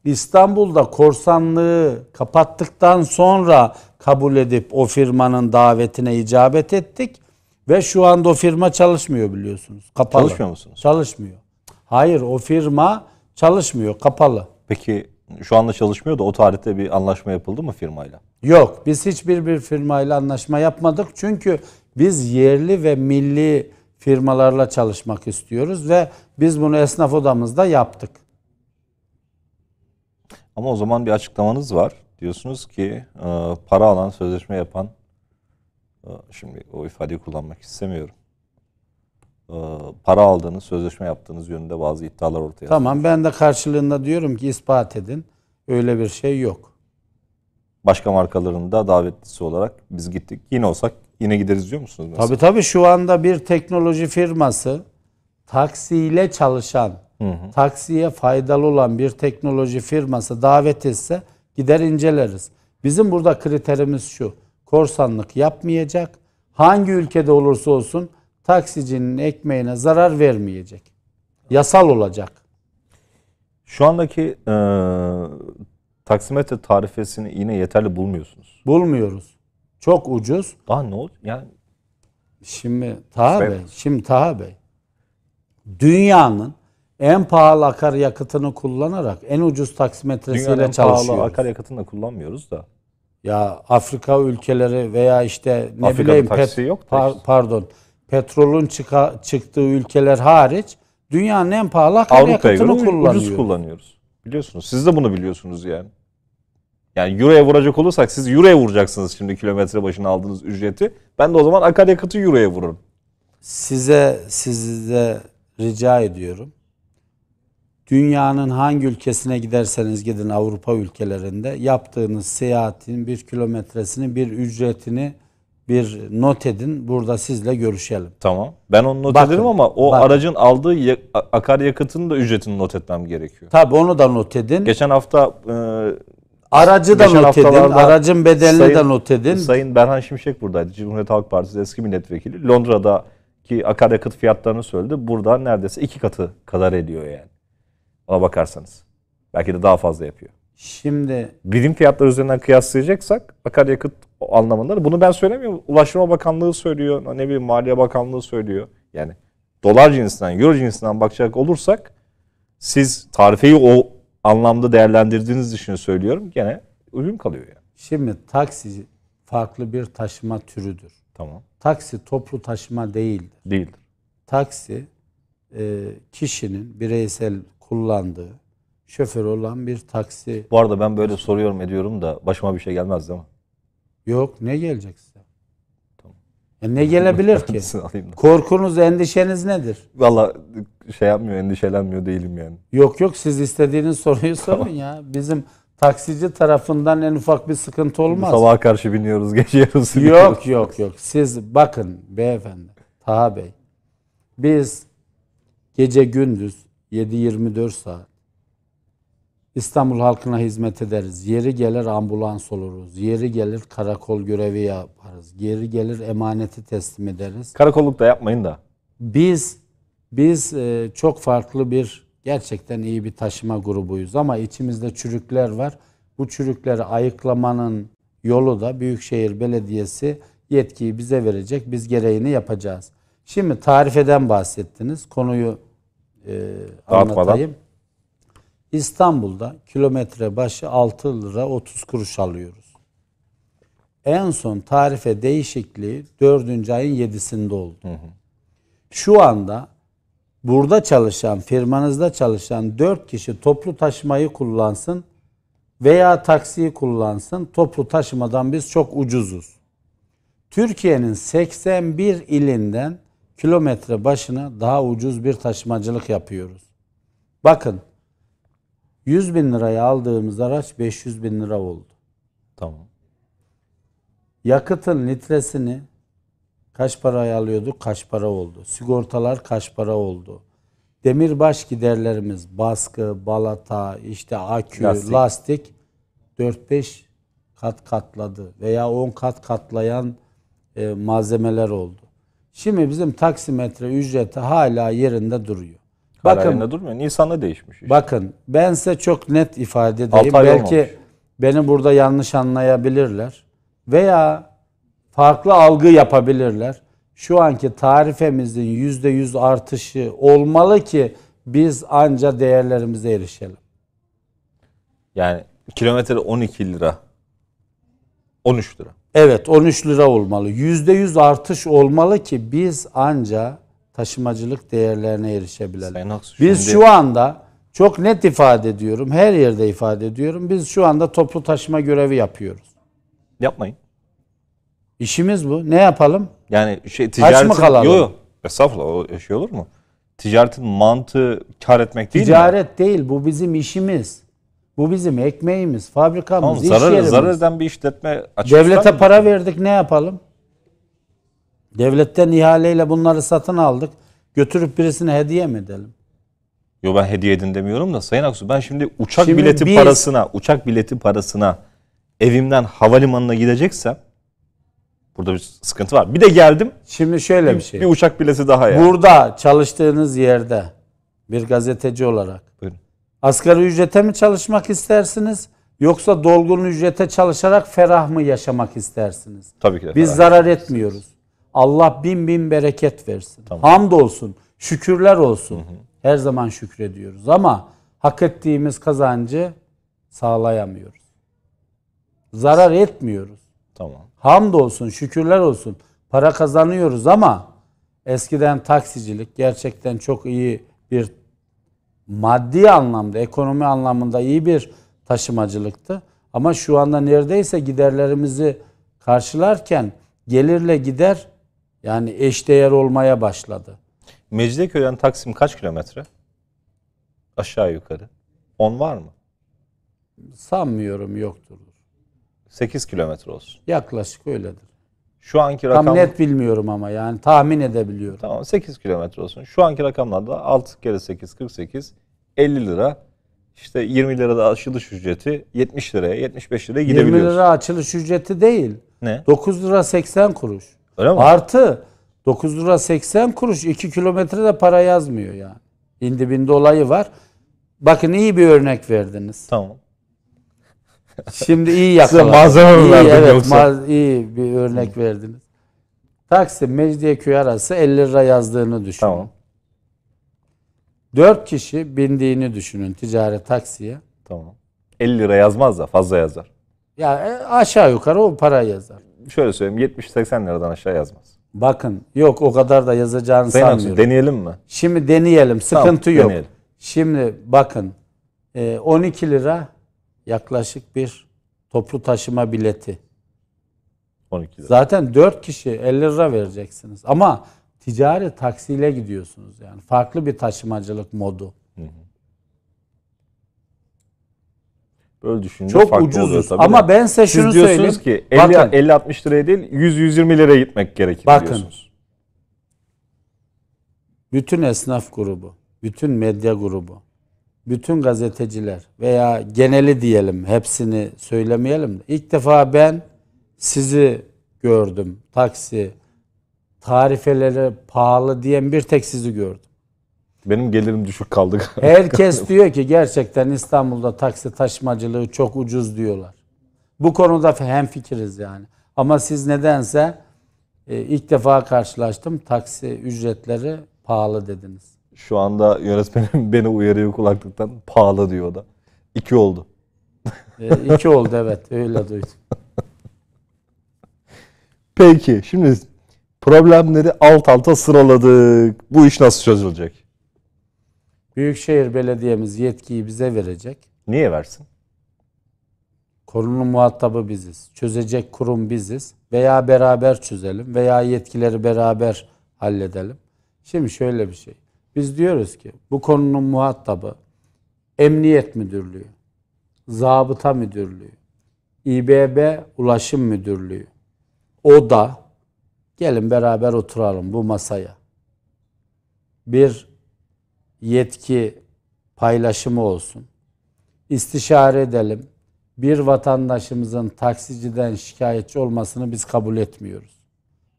İstanbul'da korsanlığı kapattıktan sonra kabul edip o firmanın davetine icabet ettik. Ve şu anda o firma çalışmıyor biliyorsunuz. Kapalı. Çalışmıyor musunuz? Çalışmıyor. Hayır o firma çalışmıyor. Kapalı. Peki şu anda çalışmıyor da o tarihte bir anlaşma yapıldı mı firmayla? Yok. Biz hiçbir bir firmayla anlaşma yapmadık. Çünkü biz yerli ve milli firmalarla çalışmak istiyoruz ve biz bunu esnaf odamızda yaptık. Ama o zaman bir açıklamanız var. Diyorsunuz ki e, para alan, sözleşme yapan şimdi o ifadeyi kullanmak istemiyorum. Para aldığınız, sözleşme yaptığınız yönünde bazı iddialar ortaya Tamam ben de karşılığında diyorum ki ispat edin. Öyle bir şey yok. Başka markaların da davetlisi olarak biz gittik. Yine olsak yine gideriz diyor musunuz? Mesela? Tabii tabii şu anda bir teknoloji firması taksiyle çalışan, hı hı. taksiye faydalı olan bir teknoloji firması davet etse gider inceleriz. Bizim burada kriterimiz şu korsanlık yapmayacak. Hangi ülkede olursa olsun taksicinin ekmeğine zarar vermeyecek. Yasal olacak. Şu andaki e, taksimetre tarifesini yine yeterli bulmuyorsunuz. Bulmuyoruz. Çok ucuz. Daha ne oldu? Yani Şimdi Taha Bey, şimdi Taha Bey. Dünyanın en pahalı akaryakıtını kullanarak en ucuz taksimetresiyle Dünyanın çalışıyoruz. Dünyanın pahalı akaryakıtını da kullanmıyoruz da. Ya Afrika ülkeleri veya işte ne Afrika'da bileyim pet, yok par, pardon petrolün çıka, çıktığı ülkeler hariç dünyanın en pahalı akaryakıtını kullanıyoruz? ucuz kullanıyoruz. Biliyorsunuz. Siz de bunu biliyorsunuz yani. Yani euroya vuracak olursak siz euroya vuracaksınız şimdi kilometre başına aldığınız ücreti. Ben de o zaman akaryakıtı euroya vururum. Size size rica ediyorum. Dünyanın hangi ülkesine giderseniz gidin Avrupa ülkelerinde yaptığınız seyahatin bir kilometresini, bir ücretini bir not edin. Burada sizle görüşelim. Tamam. Ben onu not bakın, ederim ama o bakın. aracın aldığı akaryakıtının da ücretini not etmem gerekiyor. Tabii onu da not edin. Geçen hafta e, aracı da not edin. Aracın bedelini sayın, de not edin. Sayın Berhan Şimşek buradaydı. Cumhuriyet Halk Partisi eski milletvekili. Londra'daki akaryakıt fiyatlarını söyledi. Burada neredeyse iki katı kadar ediyor yani. Ona bakarsanız. Belki de daha fazla yapıyor. Şimdi birim fiyatları üzerinden kıyaslayacaksak akaryakıt anlamında bunu ben söylemiyorum. Ulaştırma Bakanlığı söylüyor, ne bileyim Maliye Bakanlığı söylüyor. Yani dolar cinsinden, euro cinsinden bakacak olursak siz tarifeyi o anlamda değerlendirdiğiniz için söylüyorum. Gene uygun kalıyor yani. Şimdi taksi farklı bir taşıma türüdür. Tamam. Taksi toplu taşıma değildir. Değildir. Taksi e, kişinin bireysel kullandığı şoför olan bir taksi. Bu arada ben böyle soruyorum ediyorum da başıma bir şey gelmez değil mi? Yok ne gelecek size? Tamam. E ne gelebilir ki? Korkunuz, endişeniz nedir? Valla şey yapmıyor, endişelenmiyor değilim yani. Yok yok siz istediğiniz soruyu sorun ya. Bizim taksici tarafından en ufak bir sıkıntı olmaz. Sabaha karşı biniyoruz, gece yarısı Yok yok yok. Siz bakın beyefendi, Taha Bey. Biz gece gündüz 7-24 saat. İstanbul halkına hizmet ederiz. Yeri gelir ambulans oluruz. Yeri gelir karakol görevi yaparız. Yeri gelir emaneti teslim ederiz. Karakolluk da yapmayın da. Biz biz e, çok farklı bir gerçekten iyi bir taşıma grubuyuz ama içimizde çürükler var. Bu çürükleri ayıklamanın yolu da Büyükşehir Belediyesi yetkiyi bize verecek. Biz gereğini yapacağız. Şimdi tarifeden bahsettiniz. Konuyu e, anlatayım. İstanbul'da kilometre başı 6 lira 30 kuruş alıyoruz. En son tarife değişikliği 4. ayın 7'sinde oldu. Hı hı. Şu anda burada çalışan, firmanızda çalışan 4 kişi toplu taşımayı kullansın veya taksiyi kullansın. Toplu taşımadan biz çok ucuzuz. Türkiye'nin 81 ilinden kilometre başına daha ucuz bir taşımacılık yapıyoruz. Bakın 100 bin liraya aldığımız araç 500 bin lira oldu. Tamam. Yakıtın litresini kaç paraya alıyorduk? Kaç para oldu? Sigortalar kaç para oldu? Demirbaş giderlerimiz baskı, balata, işte akü, lastik, lastik 4-5 kat katladı veya 10 kat katlayan e, malzemeler oldu. Şimdi bizim taksimetre ücreti hala yerinde duruyor. Hala bakın, yerinde durmuyor. Nisan'da değişmiş. Işte. Bakın ben size çok net ifade edeyim. Belki olmamış. beni burada yanlış anlayabilirler. Veya farklı algı yapabilirler. Şu anki tarifemizin yüzde yüz artışı olmalı ki biz anca değerlerimize erişelim. Yani kilometre 12 lira. 13 lira. Evet 13 lira olmalı. %100 artış olmalı ki biz anca taşımacılık değerlerine erişebilelim. Aksu, şimdi... Biz şu anda çok net ifade ediyorum. Her yerde ifade ediyorum. Biz şu anda toplu taşıma görevi yapıyoruz. Yapmayın. İşimiz bu. Ne yapalım? Yani şey ticaretin... Aç mı kalalım? Yok yok. Estağfurullah o şey olur mu? Ticaretin mantığı kar etmek değil Ticaret mi? Ticaret değil. Bu bizim işimiz. Bu bizim ekmeğimiz, fabrikamız, Tamam, iş zarar, yerimiz. zarar eden bir işletme açık Devlete mı? para verdik ne yapalım? Devletten ihaleyle bunları satın aldık. Götürüp birisine hediye mi edelim? Yo ben hediye edin demiyorum da Sayın Aksu ben şimdi uçak Şimdi bileti biz- parasına, uçak bileti parasına evimden havalimanına gideceksem burada bir sıkıntı var. Bir de geldim Şimdi şöyle bir şey. bir uçak bileti daha ya. Burada çalıştığınız yerde bir gazeteci olarak Buyurun. Asgari ücrete mi çalışmak istersiniz? Yoksa dolgun ücrete çalışarak ferah mı yaşamak istersiniz? Tabii ki de. Biz zarar etmiyoruz. Allah bin bin bereket versin. Tamam. Hamd olsun, şükürler olsun. Hı hı. Her zaman şükrediyoruz ama hak ettiğimiz kazancı sağlayamıyoruz. Zarar etmiyoruz. Tamam. Hamd olsun, şükürler olsun. Para kazanıyoruz ama eskiden taksicilik gerçekten çok iyi bir maddi anlamda, ekonomi anlamında iyi bir taşımacılıktı. Ama şu anda neredeyse giderlerimizi karşılarken gelirle gider yani eşdeğer olmaya başladı. Mecidiyeköy'den Taksim kaç kilometre? Aşağı yukarı. 10 var mı? Sanmıyorum yoktur. 8 kilometre olsun. Yaklaşık öyledir. Şu anki rakam... Tam net bilmiyorum ama yani tahmin edebiliyorum. Tamam 8 kilometre olsun. Şu anki rakamlarda 6 kere 8 48. 50 lira. işte 20 lira da açılış ücreti 70 liraya 75 liraya 20 gidebiliyorsun. 20 lira açılış ücreti değil. Ne? 9 lira 80 kuruş. Öyle mi? Artı 9 lira 80 kuruş 2 kilometre de para yazmıyor yani. İndibinde olayı var. Bakın iyi bir örnek verdiniz. Tamam. Şimdi iyi yakaladın. Size malzeme mi verdin evet, yoksa? Maz- iyi bir örnek tamam. verdiniz. Taksim Mecidiyeköy arası 50 lira yazdığını düşün. Tamam. Dört kişi bindiğini düşünün ticari taksiye. Tamam. 50 lira yazmaz da fazla yazar. Ya e, aşağı yukarı o para yazar. Şöyle söyleyeyim 70-80 liradan aşağı yazmaz. Bakın yok o kadar da yazacağını Sayın sanmıyorum. Aksu, deneyelim mi? Şimdi deneyelim sıkıntı Tamam, yok. deneyelim. Şimdi bakın 12 e, lira yaklaşık bir toplu taşıma bileti. 12 lira. Zaten 4 kişi 50 lira vereceksiniz. Ama ticari taksiyle gidiyorsunuz yani. Farklı bir taşımacılık modu. Böyle düşününce Çok farklı ucuzuz. oluyor tabii. Ama de. ben size şunu Siz diyorsunuz söyleyeyim. ki 50-60 liraya değil 100-120 liraya gitmek gerekir bakın, diyorsunuz. Bütün esnaf grubu, bütün medya grubu, bütün gazeteciler veya geneli diyelim hepsini söylemeyelim İlk defa ben sizi gördüm taksi tarifeleri pahalı diyen bir tek sizi gördüm. Benim gelirim düşük kaldı. Herkes diyor ki gerçekten İstanbul'da taksi taşımacılığı çok ucuz diyorlar. Bu konuda hem fikiriz yani. Ama siz nedense e, ilk defa karşılaştım taksi ücretleri pahalı dediniz. Şu anda yönetmenim beni uyarıyor kulaklıktan pahalı diyor da. İki oldu. E, iki oldu evet öyle duydum. Peki şimdi Problemleri alt alta sıraladık. Bu iş nasıl çözülecek? Büyükşehir Belediye'miz yetkiyi bize verecek. Niye versin? Konunun muhatabı biziz. Çözecek kurum biziz. Veya beraber çözelim veya yetkileri beraber halledelim. Şimdi şöyle bir şey. Biz diyoruz ki bu konunun muhatabı Emniyet Müdürlüğü, Zabıta Müdürlüğü, İBB Ulaşım Müdürlüğü, ODA, Gelin beraber oturalım bu masaya. Bir yetki paylaşımı olsun. İstişare edelim. Bir vatandaşımızın taksiciden şikayetçi olmasını biz kabul etmiyoruz.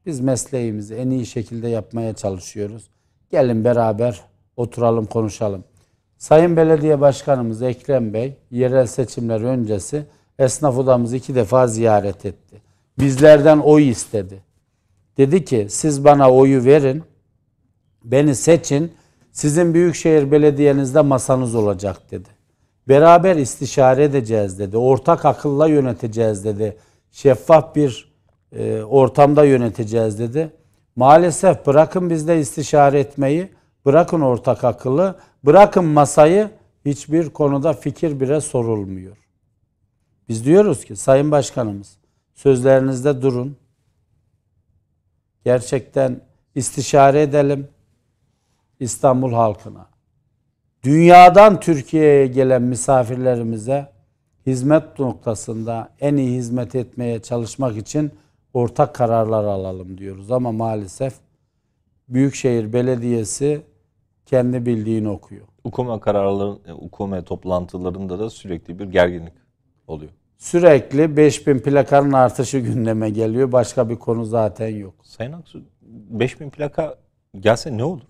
Biz mesleğimizi en iyi şekilde yapmaya çalışıyoruz. Gelin beraber oturalım konuşalım. Sayın Belediye Başkanımız Ekrem Bey yerel seçimler öncesi esnaf odamızı iki defa ziyaret etti. Bizlerden oy istedi. Dedi ki siz bana oyu verin, beni seçin, sizin büyükşehir belediyenizde masanız olacak dedi. Beraber istişare edeceğiz dedi, ortak akılla yöneteceğiz dedi, şeffaf bir e, ortamda yöneteceğiz dedi. Maalesef bırakın bizde istişare etmeyi, bırakın ortak akıllı, bırakın masayı hiçbir konuda fikir bile sorulmuyor. Biz diyoruz ki Sayın Başkanımız sözlerinizde durun gerçekten istişare edelim İstanbul halkına. Dünyadan Türkiye'ye gelen misafirlerimize hizmet noktasında en iyi hizmet etmeye çalışmak için ortak kararlar alalım diyoruz ama maalesef Büyükşehir Belediyesi kendi bildiğini okuyor. Ukome kararların, ukome toplantılarında da sürekli bir gerginlik oluyor. Sürekli 5000 plakanın artışı gündeme geliyor. Başka bir konu zaten yok. Sayın Aksu 5000 plaka gelse ne olur?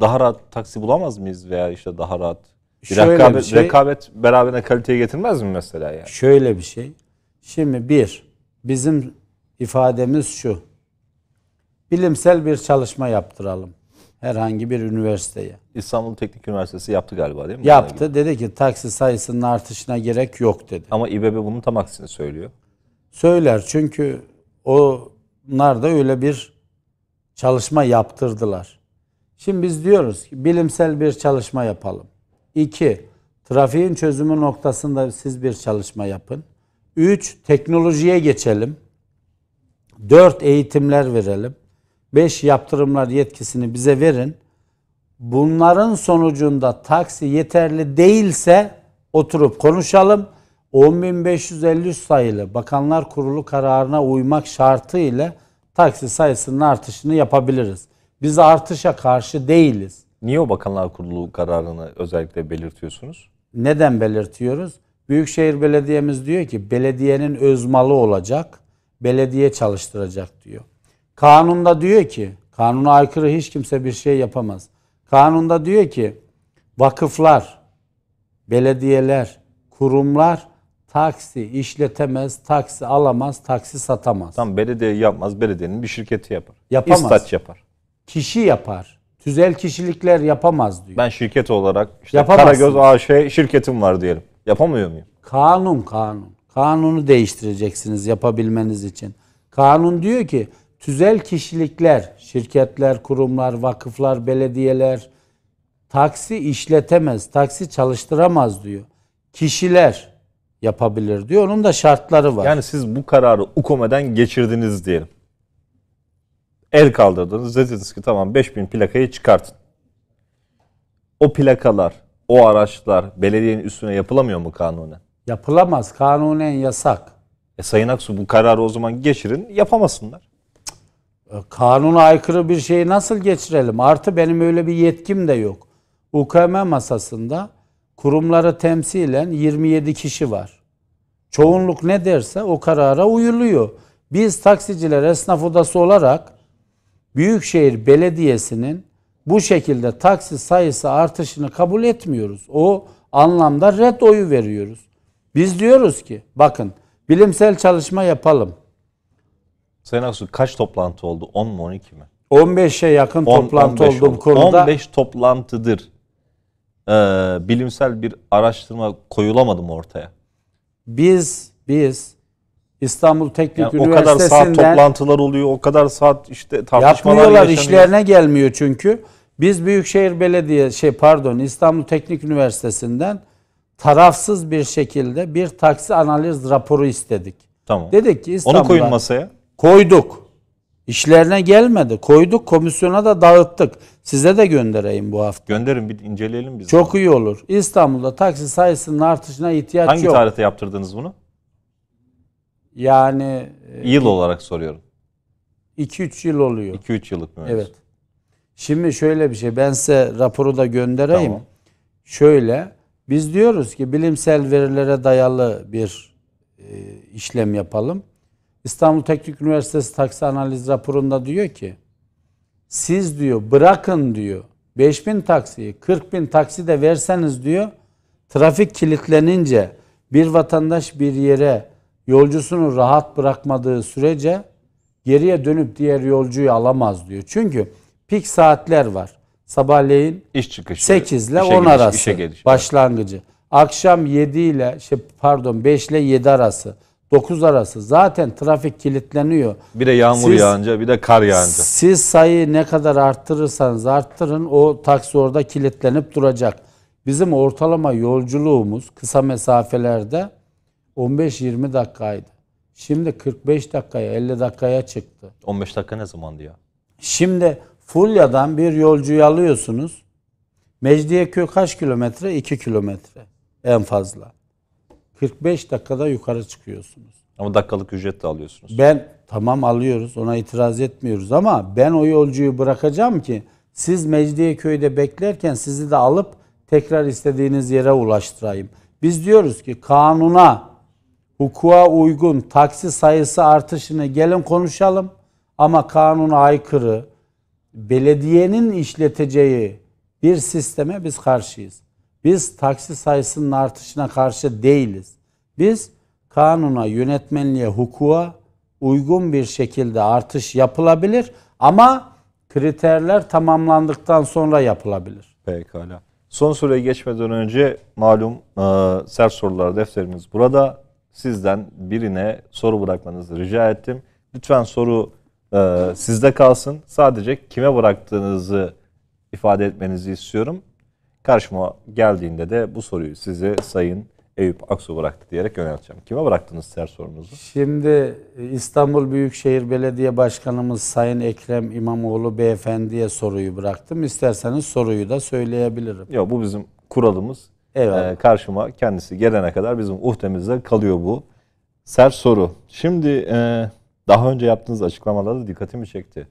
Daha rahat taksi bulamaz mıyız veya işte daha rahat bir, Şöyle rekabet, bir şey, rekabet beraberine kaliteyi getirmez mi mesela yani? Şöyle bir şey. Şimdi bir, bizim ifademiz şu. Bilimsel bir çalışma yaptıralım herhangi bir üniversiteye. İstanbul Teknik Üniversitesi yaptı galiba değil mi? Yaptı. Dedi ki taksi sayısının artışına gerek yok dedi. Ama İBB bunun tam aksini söylüyor. Söyler çünkü onlar da öyle bir çalışma yaptırdılar. Şimdi biz diyoruz ki bilimsel bir çalışma yapalım. İki, trafiğin çözümü noktasında siz bir çalışma yapın. Üç, teknolojiye geçelim. Dört, eğitimler verelim. 5 yaptırımlar yetkisini bize verin. Bunların sonucunda taksi yeterli değilse oturup konuşalım. 10.553 sayılı Bakanlar Kurulu kararına uymak şartıyla taksi sayısının artışını yapabiliriz. Biz artışa karşı değiliz. Niye o Bakanlar Kurulu kararını özellikle belirtiyorsunuz? Neden belirtiyoruz? Büyükşehir Belediyemiz diyor ki belediyenin öz malı olacak, belediye çalıştıracak diyor. Kanunda diyor ki, kanuna aykırı hiç kimse bir şey yapamaz. Kanunda diyor ki vakıflar, belediyeler, kurumlar taksi işletemez, taksi alamaz, taksi satamaz. Tam belediye yapmaz, belediyenin bir şirketi yapar. Yapamaz. İstat yapar. Kişi yapar. Tüzel kişilikler yapamaz diyor. Ben şirket olarak işte Yapamazsın. Karagöz AŞ şirketim var diyelim. Yapamıyor muyum? Kanun kanun. Kanunu değiştireceksiniz yapabilmeniz için. Kanun diyor ki tüzel kişilikler, şirketler, kurumlar, vakıflar, belediyeler taksi işletemez, taksi çalıştıramaz diyor. Kişiler yapabilir diyor. Onun da şartları var. Yani siz bu kararı UKOME'den geçirdiniz diyelim. El kaldırdınız. Dediniz ki tamam 5000 plakayı çıkartın. O plakalar, o araçlar belediyenin üstüne yapılamıyor mu kanunen? Yapılamaz. Kanunen yasak. E Sayın Aksu bu kararı o zaman geçirin yapamasınlar. Ee, kanuna aykırı bir şeyi nasıl geçirelim? Artı benim öyle bir yetkim de yok. UKM masasında kurumları temsilen 27 kişi var. Çoğunluk ne derse o karara uyuluyor. Biz taksiciler esnaf odası olarak Büyükşehir Belediyesi'nin bu şekilde taksi sayısı artışını kabul etmiyoruz. O anlamda red oyu veriyoruz. Biz diyoruz ki bakın bilimsel çalışma yapalım. Sayın Aksu kaç toplantı oldu? 10 mu 12 mi? 15'e yakın 10, toplantı 15 olduğum oldu. konuda. 15 toplantıdır e, bilimsel bir araştırma koyulamadı mı ortaya? Biz biz İstanbul Teknik yani Üniversitesi'nden o kadar saat toplantılar oluyor, o kadar saat işte tartışmalar yapmıyorlar, yaşanıyor. işlerine gelmiyor çünkü. Biz Büyükşehir Belediye şey pardon İstanbul Teknik Üniversitesi'nden tarafsız bir şekilde bir taksi analiz raporu istedik. Tamam. Dedik ki İstanbul'da Onu koyun masaya. Koyduk. İşlerine gelmedi. Koyduk komisyona da dağıttık. Size de göndereyim bu hafta. Gönderin bir inceleyelim biz. Çok iyi olur. İstanbul'da taksi sayısının artışına ihtiyaç Hangi yok. Hangi tarihte yaptırdınız bunu? Yani e, yıl olarak soruyorum. 2-3 yıl oluyor. 2-3 yıllık mı? Evet. Şimdi şöyle bir şey ben size raporu da göndereyim. Tamam. Şöyle biz diyoruz ki bilimsel verilere dayalı bir e, işlem yapalım. İstanbul Teknik Üniversitesi taksi analiz raporunda diyor ki siz diyor bırakın diyor 5000 taksiyi 40 bin taksi de verseniz diyor trafik kilitlenince bir vatandaş bir yere yolcusunu rahat bırakmadığı sürece geriye dönüp diğer yolcuyu alamaz diyor. Çünkü pik saatler var. Sabahleyin iş çıkışı 8 ile 10 geliş, arası başlangıcı. Akşam 7 ile şey pardon 5 ile 7 arası. 9 arası zaten trafik kilitleniyor. Bir de yağmur siz, yağınca bir de kar yağınca. Siz sayı ne kadar arttırırsanız arttırın o taksi orada kilitlenip duracak. Bizim ortalama yolculuğumuz kısa mesafelerde 15-20 dakikaydı. Şimdi 45 dakikaya 50 dakikaya çıktı. 15 dakika ne zamandı ya? Şimdi Fulya'dan bir yolcuyu alıyorsunuz. Mecidiyeköy kaç kilometre? 2 kilometre en fazla. 45 dakikada yukarı çıkıyorsunuz. Ama dakikalık ücret de alıyorsunuz. Ben tamam alıyoruz ona itiraz etmiyoruz ama ben o yolcuyu bırakacağım ki siz Mecidiyeköy'de beklerken sizi de alıp tekrar istediğiniz yere ulaştırayım. Biz diyoruz ki kanuna, hukuka uygun taksi sayısı artışını gelin konuşalım ama kanuna aykırı belediyenin işleteceği bir sisteme biz karşıyız. Biz taksi sayısının artışına karşı değiliz. Biz kanuna, yönetmenliğe, hukuka uygun bir şekilde artış yapılabilir ama kriterler tamamlandıktan sonra yapılabilir. Pekala. Son soruya geçmeden önce malum e, sert sorular defterimiz burada. Sizden birine soru bırakmanızı rica ettim. Lütfen soru e, sizde kalsın. Sadece kime bıraktığınızı ifade etmenizi istiyorum. Karşıma geldiğinde de bu soruyu size Sayın Eyüp Aksu bıraktı diyerek yönelteceğim. Kime bıraktınız ser sorunuzu? Şimdi e, İstanbul Büyükşehir Belediye Başkanımız Sayın Ekrem İmamoğlu Beyefendi'ye soruyu bıraktım. İsterseniz soruyu da söyleyebilirim. Yok bu bizim kuralımız. Evet. Ee, karşıma kendisi gelene kadar bizim uhdemizde kalıyor bu. Ser soru. Şimdi e, daha önce yaptığınız açıklamalarda dikkatimi çekti.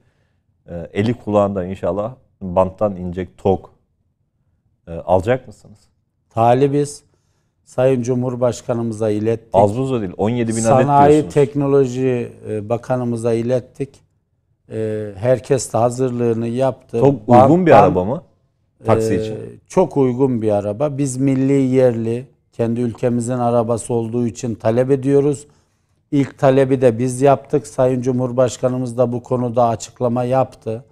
E, eli kulağında inşallah banttan inecek tok e, alacak mısınız? Talibiz. Sayın Cumhurbaşkanımıza ilettik. Az buz değil. 17 bin Sanayi, adet Sanayi Teknoloji e, Bakanımıza ilettik. E, herkes de hazırlığını yaptı. Çok ban, uygun bir araba mı? E, taksi için. E, çok uygun bir araba. Biz milli yerli, kendi ülkemizin arabası olduğu için talep ediyoruz. İlk talebi de biz yaptık. Sayın Cumhurbaşkanımız da bu konuda açıklama yaptı.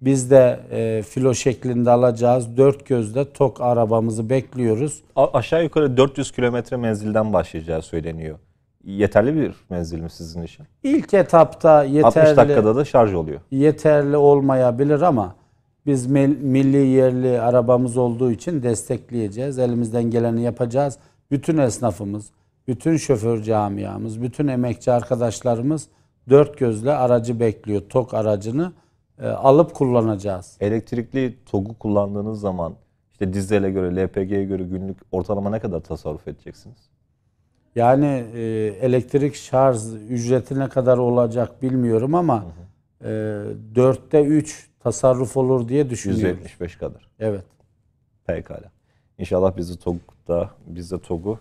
Biz de e, filo şeklinde alacağız. Dört gözle tok arabamızı bekliyoruz. A- aşağı yukarı 400 kilometre menzilden başlayacağı söyleniyor. Yeterli bir menzil mi sizin için? İlk etapta yeterli 60 dakikada da şarj oluyor. yeterli olmayabilir ama biz mil- milli yerli arabamız olduğu için destekleyeceğiz. Elimizden geleni yapacağız. Bütün esnafımız, bütün şoför camiamız, bütün emekçi arkadaşlarımız dört gözle aracı bekliyor. Tok aracını e, alıp kullanacağız. Elektrikli TOG'u kullandığınız zaman işte dizele göre, LPG'ye göre günlük ortalama ne kadar tasarruf edeceksiniz? Yani e, elektrik şarj ücreti ne kadar olacak bilmiyorum ama e, dörtte hı. 3 tasarruf olur diye düşünüyorum. 175 kadar. Evet. Pekala. İnşallah bizi TOG'da, biz de TOG'u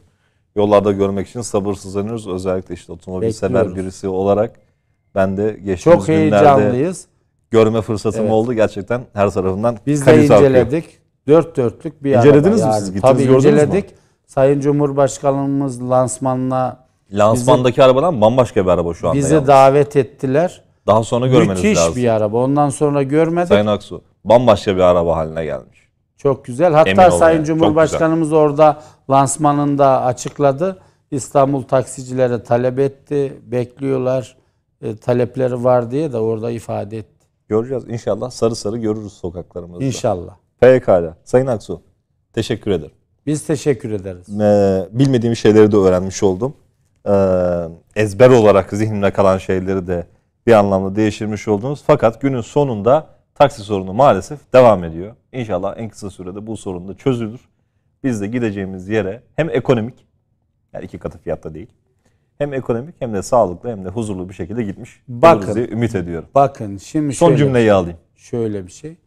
yollarda görmek için sabırsızlanıyoruz. Özellikle işte otomobil Bekliyoruz. sever birisi olarak ben de geçtiğimiz Çok günlerde... Çok heyecanlıyız görme fırsatım evet. oldu. Gerçekten her tarafından Biz de inceledik. Akıyor. Dört dörtlük bir İncelediniz araba. mi siz? Gittiniz Tabii inceledik. Mu? Sayın Cumhurbaşkanımız lansmanla Lansmandaki bizi, arabadan bambaşka bir araba şu anda. Bizi yalnız. davet ettiler. Daha sonra görmeniz Müthiş lazım. Müthiş bir araba. Ondan sonra görmedik. Sayın Aksu bambaşka bir araba haline gelmiş. Çok güzel. Hatta Emin Sayın yani. Cumhurbaşkanımız orada lansmanında açıkladı. İstanbul taksicilere talep etti. Bekliyorlar. E, talepleri var diye de orada ifade etti. Göreceğiz inşallah sarı sarı görürüz sokaklarımızda. İnşallah. Pekala. Sayın Aksu teşekkür ederim. Biz teşekkür ederiz. Ee, bilmediğim şeyleri de öğrenmiş oldum. Ee, ezber olarak zihnimde kalan şeyleri de bir anlamda değiştirmiş oldunuz. Fakat günün sonunda taksi sorunu maalesef devam ediyor. İnşallah en kısa sürede bu sorun da çözülür. Biz de gideceğimiz yere hem ekonomik, yani iki katı fiyatta değil, hem ekonomik hem de sağlıklı hem de huzurlu bir şekilde gitmiş bakın, diye ümit ediyorum. Bakın şimdi Son şöyle, cümleyi şey, alayım. Şöyle bir şey.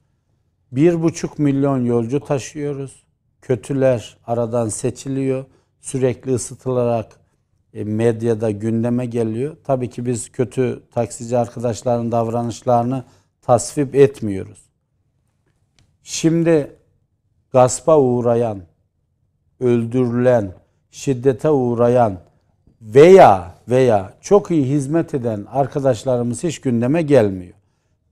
Bir buçuk milyon yolcu taşıyoruz. Kötüler aradan seçiliyor. Sürekli ısıtılarak e, medyada gündeme geliyor. Tabii ki biz kötü taksici arkadaşların davranışlarını tasvip etmiyoruz. Şimdi gaspa uğrayan, öldürülen, şiddete uğrayan, veya veya çok iyi hizmet eden arkadaşlarımız hiç gündeme gelmiyor.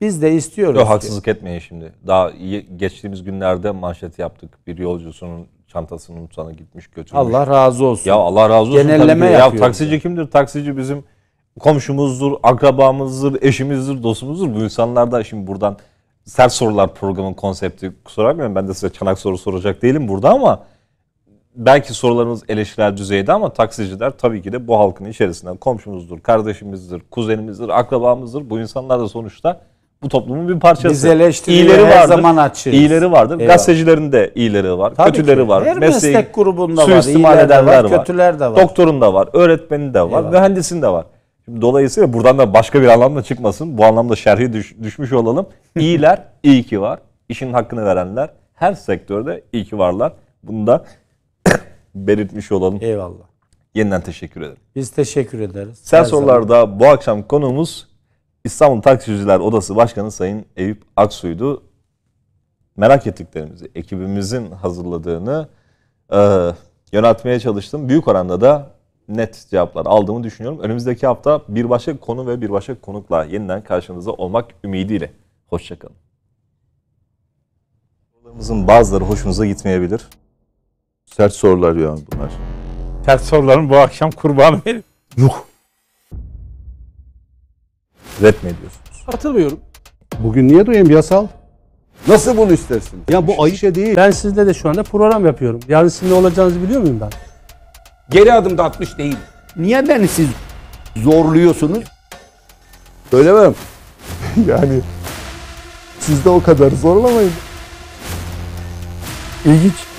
Biz de istiyoruz Yok, ki. haksızlık etmeyin şimdi. Daha iyi, geçtiğimiz günlerde manşet yaptık. Bir yolcusunun çantasının sana gitmiş götürmüş. Allah razı olsun. Ya Allah razı olsun. Genelleme tabii. Ya taksici yani. kimdir? Taksici bizim komşumuzdur, akrabamızdır, eşimizdir, dostumuzdur. Bu insanlar da şimdi buradan sert sorular programın konsepti kusura bakmayın ben de size çanak soru soracak değilim burada ama belki sorularınız eleştirel düzeyde ama taksiciler tabii ki de bu halkın içerisinden komşumuzdur, kardeşimizdir, kuzenimizdir, akrabamızdır. Bu insanlar da sonuçta bu toplumun bir parçası. Biz eleştirileri her vardır, zaman açığız. İyileri vardır. Eyvallah. Gazetecilerin de iyileri var, Tabii kötüleri ki. var. Her Mesleği, meslek grubunda var, iyiler edenler var, kötüler de var. Doktorun da var, öğretmenin de var, Eyvallah. mühendisin de var. dolayısıyla buradan da başka bir anlamda çıkmasın. Bu anlamda şerhi düş, düşmüş olalım. İyiler iyi ki var. İşin hakkını verenler her sektörde iyi ki varlar. Bunu da belirtmiş olalım. Eyvallah. Yeniden teşekkür ederim. Biz teşekkür ederiz. Sen sorularda bu akşam konuğumuz İstanbul Taksiciler Odası Başkanı Sayın Eyüp Aksu'ydu. Merak ettiklerimizi ekibimizin hazırladığını e, yöneltmeye çalıştım. Büyük oranda da net cevaplar aldığımı düşünüyorum. Önümüzdeki hafta bir başka konu ve bir başka konukla yeniden karşınızda olmak ümidiyle. Hoşçakalın. Sorularımızın bazıları hoşunuza gitmeyebilir. Sert sorular ya bunlar. Sert soruların bu akşam kurbanı benim. Yuh. Red mi ediyorsunuz? Katılmıyorum. Bugün niye duyayım yasal? Nasıl bunu istersin? Ya bu ayıp şey değil. Ben sizle de şu anda program yapıyorum. Yarın sizin olacağınızı biliyor muyum ben? Geri adım da atmış değil. Niye beni siz zorluyorsunuz? Söylemem. yani siz de o kadar zorlamayın. İlginç.